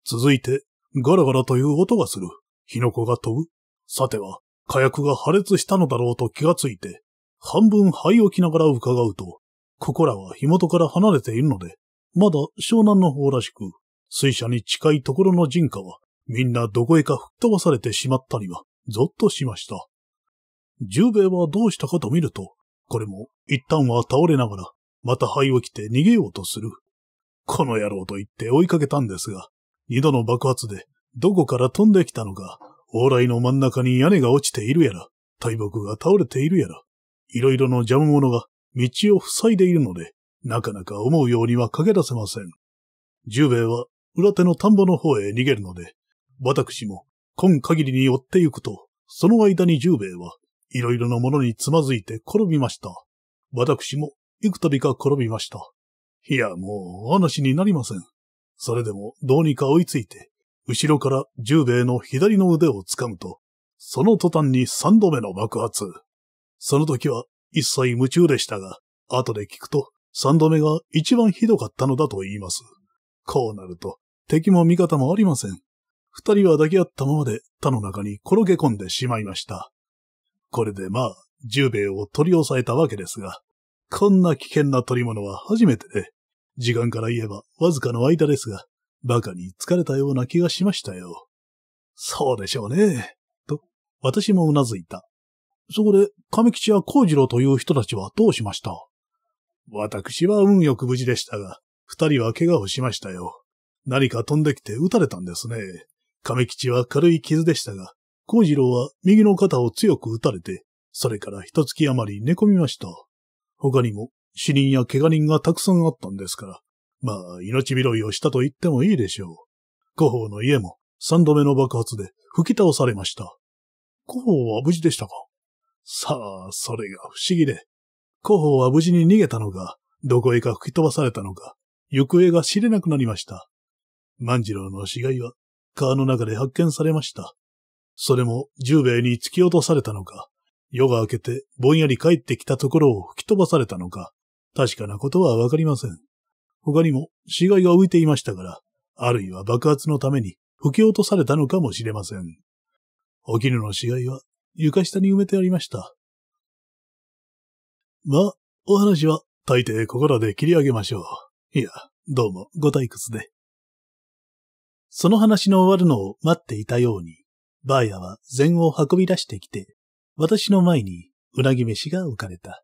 続いて、ガラガラという音がする。火の粉が飛ぶ。さては、火薬が破裂したのだろうと気がついて、半分灰をきながら伺うと、ここらは火元から離れているので、まだ湘南の方らしく、水車に近いところの人家は、みんなどこへか吹っ飛ばされてしまったには、ぞっとしました。十兵衛はどうしたかと見ると、これも一旦は倒れながら、また灰を着て逃げようとする。この野郎と言って追いかけたんですが、二度の爆発で、どこから飛んできたのか、往来の真ん中に屋根が落ちているやら、大木が倒れているやら、いろいろの邪魔者が道を塞いでいるので、なかなか思うようには駆け出せません。十兵衛は裏手の田んぼの方へ逃げるので、私も今限りに追って行くと、その間に十兵衛はいろいろなものにつまずいて転びました。私も幾度か転びました。いや、もうお話になりません。それでもどうにか追いついて、後ろから十兵衛の左の腕を掴むと、その途端に三度目の爆発。その時は一切夢中でしたが、後で聞くと、三度目が一番ひどかったのだと言います。こうなると、敵も味方もありません。二人は抱き合ったままで他の中に転げ込んでしまいました。これでまあ、十兵衛を取り押さえたわけですが、こんな危険な取り物は初めてで、時間から言えばわずかの間ですが、馬鹿に疲れたような気がしましたよ。そうでしょうね、と、私もうなずいた。そこで、亀吉や幸次郎という人たちはどうしました私は運よく無事でしたが、二人は怪我をしましたよ。何か飛んできて撃たれたんですね。亀吉は軽い傷でしたが、幸次郎は右の肩を強く撃たれて、それから一月余り寝込みました。他にも死人や怪我人がたくさんあったんですから、まあ命拾いをしたと言ってもいいでしょう。古宝の家も三度目の爆発で吹き倒されました。古宝は無事でしたかさあ、それが不思議で。広報は無事に逃げたのか、どこへか吹き飛ばされたのか、行方が知れなくなりました。万次郎の死骸は、川の中で発見されました。それも、十兵衛に突き落とされたのか、夜が明けてぼんやり帰ってきたところを吹き飛ばされたのか、確かなことはわかりません。他にも死骸が浮いていましたから、あるいは爆発のために吹き落とされたのかもしれません。お絹の死骸は床下に埋めてありました。まあ、お話は大抵ここらで切り上げましょう。いや、どうもご退屈で。その話の終わるのを待っていたように、バーヤは禅を運び出してきて、私の前にうなぎ飯が浮かれた。